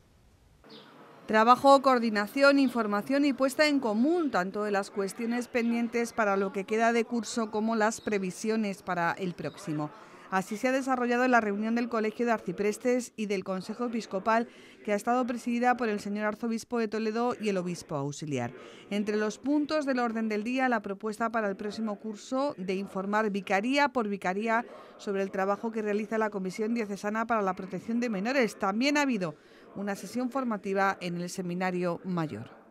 Trabajo, coordinación, información y puesta en común tanto de las cuestiones pendientes para lo que queda de curso como las previsiones para el próximo. Así se ha desarrollado la reunión del Colegio de Arciprestes y del Consejo Episcopal, que ha estado presidida por el señor arzobispo de Toledo y el obispo auxiliar. Entre los puntos del orden del día, la propuesta para el próximo curso de informar vicaría por vicaría sobre el trabajo que realiza la Comisión Diocesana para la Protección de Menores. También ha habido una sesión formativa en el Seminario Mayor.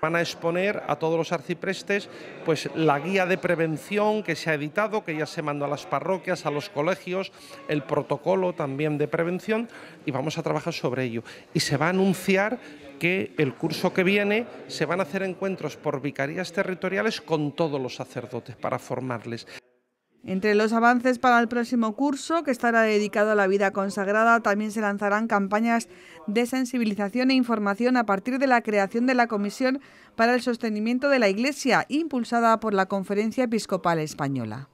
Van a exponer a todos los arciprestes pues, la guía de prevención que se ha editado, que ya se mandó a las parroquias, a los colegios, el protocolo también de prevención y vamos a trabajar sobre ello. Y se va a anunciar que el curso que viene se van a hacer encuentros por vicarías territoriales con todos los sacerdotes para formarles. Entre los avances para el próximo curso, que estará dedicado a la vida consagrada, también se lanzarán campañas de sensibilización e información a partir de la creación de la Comisión para el Sostenimiento de la Iglesia, impulsada por la Conferencia Episcopal Española.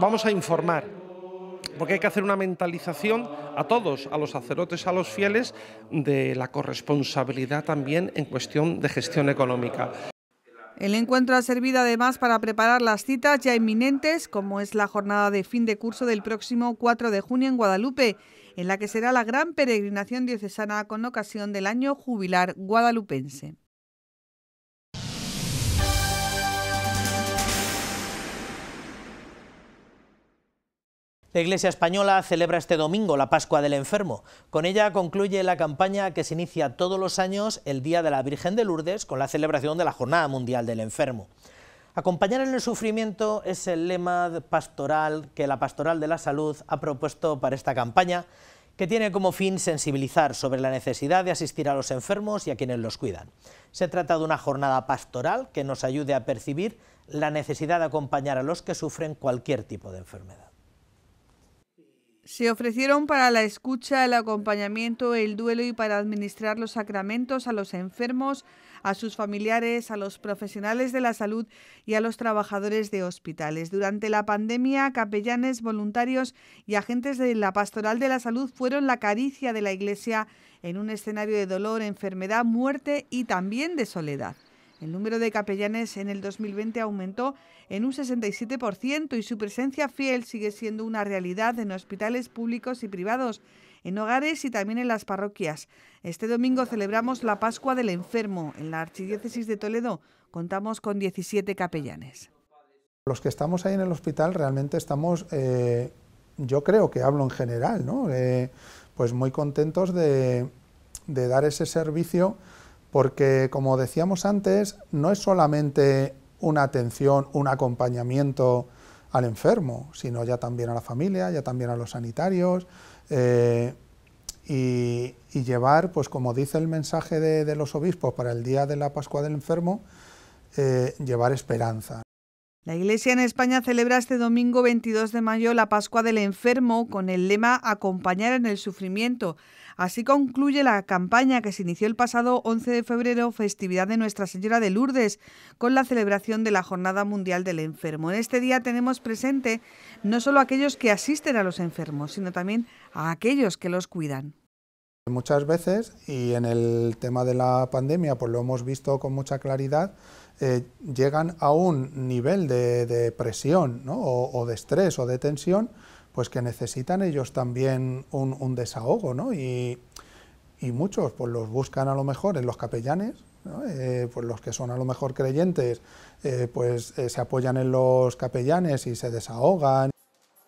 Vamos a informar, porque hay que hacer una mentalización a todos, a los sacerdotes, a los fieles, de la corresponsabilidad también en cuestión de gestión económica. El encuentro ha servido además para preparar las citas ya inminentes, como es la jornada de fin de curso del próximo 4 de junio en Guadalupe, en la que será la gran peregrinación diocesana con ocasión del año jubilar guadalupense. La Iglesia Española celebra este domingo la Pascua del Enfermo. Con ella concluye la campaña que se inicia todos los años el Día de la Virgen de Lourdes con la celebración de la Jornada Mundial del Enfermo. Acompañar en el sufrimiento es el lema pastoral que la Pastoral de la Salud ha propuesto para esta campaña, que tiene como fin sensibilizar sobre la necesidad de asistir a los enfermos y a quienes los cuidan. Se trata de una jornada pastoral que nos ayude a percibir la necesidad de acompañar a los que sufren cualquier tipo de enfermedad. Se ofrecieron para la escucha, el acompañamiento, el duelo y para administrar los sacramentos a los enfermos, a sus familiares, a los profesionales de la salud y a los trabajadores de hospitales. Durante la pandemia, capellanes, voluntarios y agentes de la pastoral de la salud fueron la caricia de la Iglesia en un escenario de dolor, enfermedad, muerte y también de soledad. El número de capellanes en el 2020 aumentó en un 67% y su presencia fiel sigue siendo una realidad en hospitales públicos y privados, en hogares y también en las parroquias. Este domingo celebramos la Pascua del Enfermo. En la Archidiócesis de Toledo contamos con 17 capellanes. Los que estamos ahí en el hospital realmente estamos, eh, yo creo que hablo en general, eh, pues muy contentos de dar ese servicio porque como decíamos antes, no es solamente una atención, un acompañamiento al enfermo, sino ya también a la familia, ya también a los sanitarios, eh, y, llevar, pues como dice el mensaje de, los obispos para el día de la Pascua del Enfermo, eh, llevar esperanza. La Iglesia en España celebra este domingo 22 de mayo la Pascua del Enfermo con el lema Acompañar en el sufrimiento. Así concluye la campaña que se inició el pasado 11 de febrero, festividad de Nuestra Señora de Lourdes, con la celebración de la Jornada Mundial del Enfermo. En este día tenemos presente no solo a aquellos que asisten a los enfermos, sino también a aquellos que los cuidan. Muchas veces, y en el tema de la pandemia, pues lo hemos visto con mucha claridad, eh, llegan a un nivel de, presión o, de estrés o de tensión, pues que necesitan ellos también un, desahogo, Y, muchos pues los buscan a lo mejor en los capellanes, eh, pues los que son a lo mejor creyentes, eh, pues se apoyan en los capellanes y se desahogan.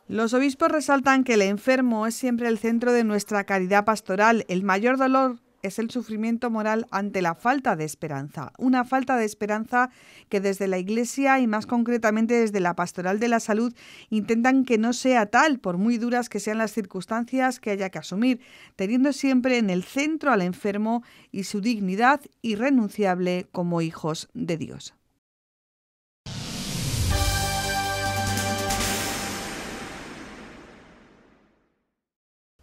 Los obispos resaltan que el enfermo es siempre el centro de nuestra caridad pastoral, el mayor dolor es el sufrimiento moral ante la falta de esperanza, una falta de esperanza que desde la Iglesia y más concretamente desde la Pastoral de la Salud intentan que no sea tal, por muy duras que sean las circunstancias que haya que asumir, teniendo siempre en el centro al enfermo y su dignidad irrenunciable como hijos de Dios.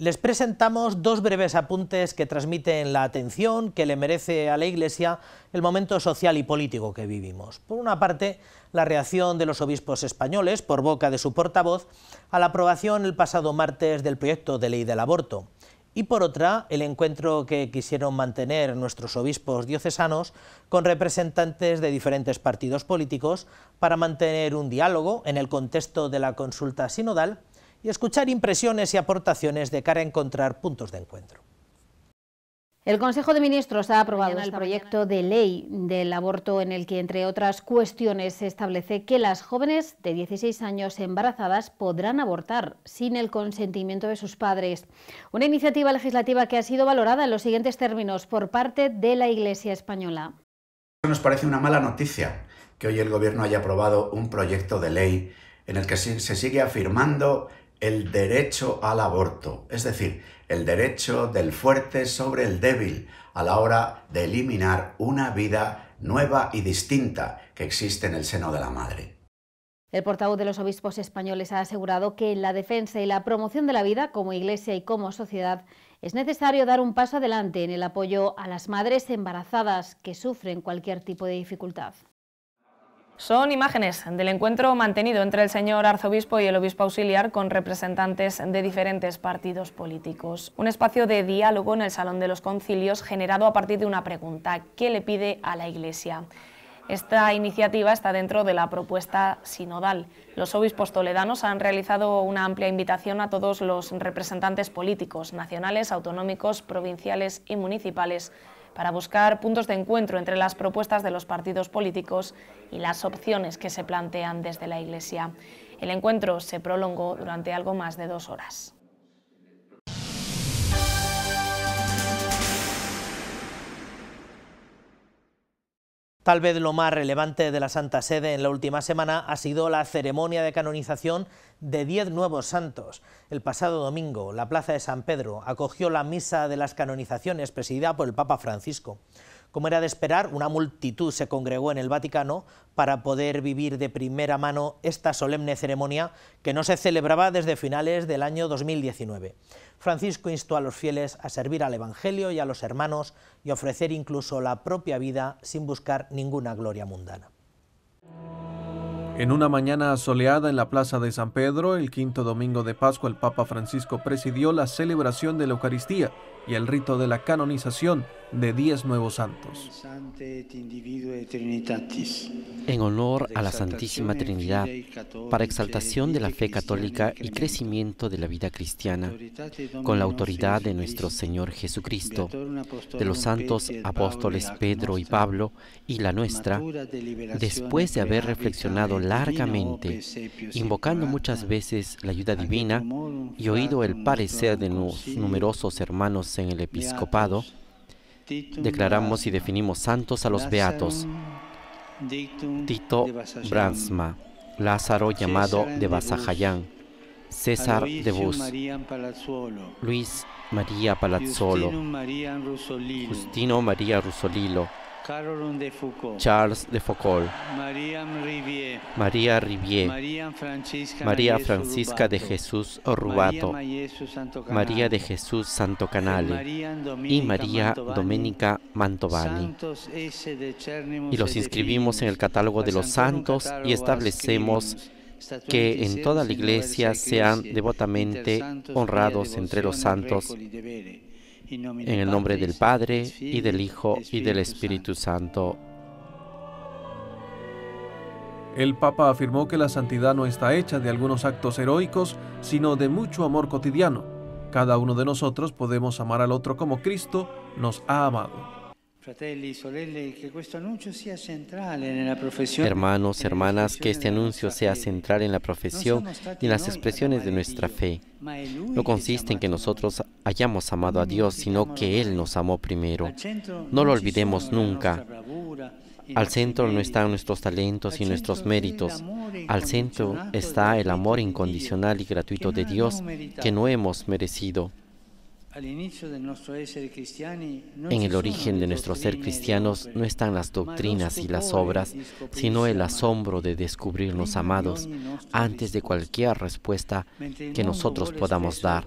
Les presentamos dos breves apuntes que transmiten la atención que le merece a la Iglesia el momento social y político que vivimos. Por una parte, la reacción de los obispos españoles, por boca de su portavoz, a la aprobación el pasado martes del proyecto de ley del aborto. Y por otra, el encuentro que quisieron mantener nuestros obispos diocesanos con representantes de diferentes partidos políticos para mantener un diálogo en el contexto de la consulta sinodal y escuchar impresiones y aportaciones de cara a encontrar puntos de encuentro. El Consejo de Ministros ha aprobado el proyecto de ley del aborto en el que, entre otras cuestiones, se establece que las jóvenes de 16 años embarazadas podrán abortar sin el consentimiento de sus padres. Una iniciativa legislativa que ha sido valorada en los siguientes términos por parte de la Iglesia española. Nos parece una mala noticia que hoy el Gobierno haya aprobado un proyecto de ley en el que se sigue afirmando el derecho al aborto, es decir, el derecho del fuerte sobre el débil a la hora de eliminar una vida nueva y distinta que existe en el seno de la madre. El portavoz de los obispos españoles ha asegurado que en la defensa y la promoción de la vida como iglesia y como sociedad es necesario dar un paso adelante en el apoyo a las madres embarazadas que sufren cualquier tipo de dificultad. Son imágenes del encuentro mantenido entre el señor arzobispo y el obispo auxiliar con representantes de diferentes partidos políticos. Un espacio de diálogo en el Salón de los Concilios generado a partir de una pregunta, ¿qué le pide a la Iglesia? Esta iniciativa está dentro de la propuesta sinodal. Los obispos toledanos han realizado una amplia invitación a todos los representantes políticos, nacionales, autonómicos, provinciales y municipales para buscar puntos de encuentro entre las propuestas de los partidos políticos y las opciones que se plantean desde la Iglesia. El encuentro se prolongó durante algo más de dos horas. Tal vez lo más relevante de la Santa Sede en la última semana ha sido la ceremonia de canonización de 10 nuevos santos. El pasado domingo, la Plaza de San Pedro acogió la Misa de las Canonizaciones presidida por el Papa Francisco. Como era de esperar, una multitud se congregó en el Vaticano para poder vivir de primera mano esta solemne ceremonia que no se celebraba desde finales del año 2019. Francisco instó a los fieles a servir al Evangelio y a los hermanos y ofrecer incluso la propia vida sin buscar ninguna gloria mundana. En una mañana soleada en la Plaza de San Pedro, el quinto domingo de Pascua, el Papa Francisco presidió la celebración de la Eucaristía y el rito de la canonización de 10 nuevos santos. En honor a la Santísima Trinidad, para exaltación de la fe católica y crecimiento de la vida cristiana, con la autoridad de nuestro Señor Jesucristo, de los santos apóstoles Pedro y Pablo y la nuestra, después de haber reflexionado largamente, invocando muchas veces la ayuda divina y oído el parecer de numerosos hermanos en el episcopado, declaramos y definimos santos a los beatos Tito Bransma, Lázaro llamado de Basajayán, César de Bus, Luis María Palazzolo, Justino María Rusolilo, de Charles de Foucault, María Rivier, María, Francisca, de Jesús Rubato, María de Jesús Santo Canale y María Domenica Mantovani. Y los inscribimos en el catálogo de los santos y establecemos que en toda la iglesia sean devotamente honrados entre los santos en el nombre del Padre, y del Hijo, y del Espíritu Santo. El Papa afirmó que la santidad no está hecha de algunos actos heroicos, sino de mucho amor cotidiano. Cada uno de nosotros podemos amar al otro como Cristo nos ha amado. Hermanos, hermanas, que este anuncio sea central en la profesión y en las expresiones de nuestra fe. No consiste en que nosotros hayamos amado a Dios, sino que Él nos amó primero. No lo olvidemos nunca. Al centro no están nuestros talentos y nuestros méritos. Al centro está el amor incondicional y gratuito de Dios que no hemos merecido. En el origen de nuestro ser cristianos no están las doctrinas y las obras, sino el asombro de descubrirnos amados antes de cualquier respuesta que nosotros podamos dar.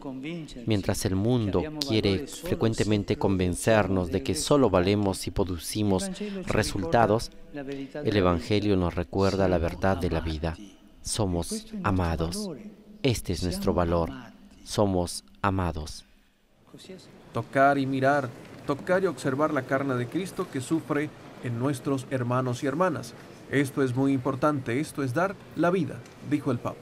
Mientras el mundo quiere frecuentemente convencernos de que solo valemos si producimos resultados, el Evangelio nos recuerda la verdad de la vida. Somos amados. Este es nuestro valor. Somos amados. Tocar y mirar, tocar y observar la carne de Cristo que sufre en nuestros hermanos y hermanas. Esto es muy importante, esto es dar la vida, dijo el Papa.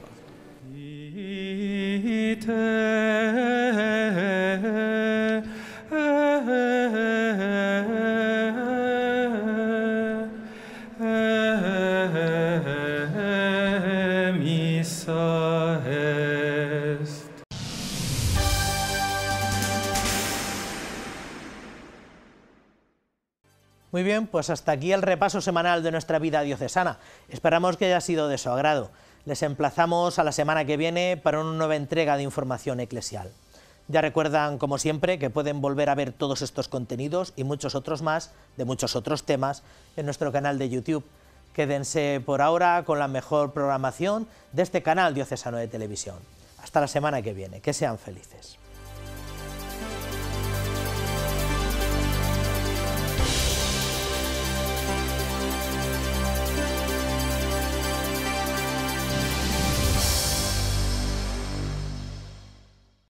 pues hasta aquí el repaso semanal de nuestra vida diocesana. Esperamos que haya sido de su agrado. Les emplazamos a la semana que viene para una nueva entrega de información eclesial. Ya recuerdan, como siempre, que pueden volver a ver todos estos contenidos y muchos otros más, de muchos otros temas, en nuestro canal de YouTube. Quédense por ahora con la mejor programación de este canal diocesano de televisión. Hasta la semana que viene. Que sean felices.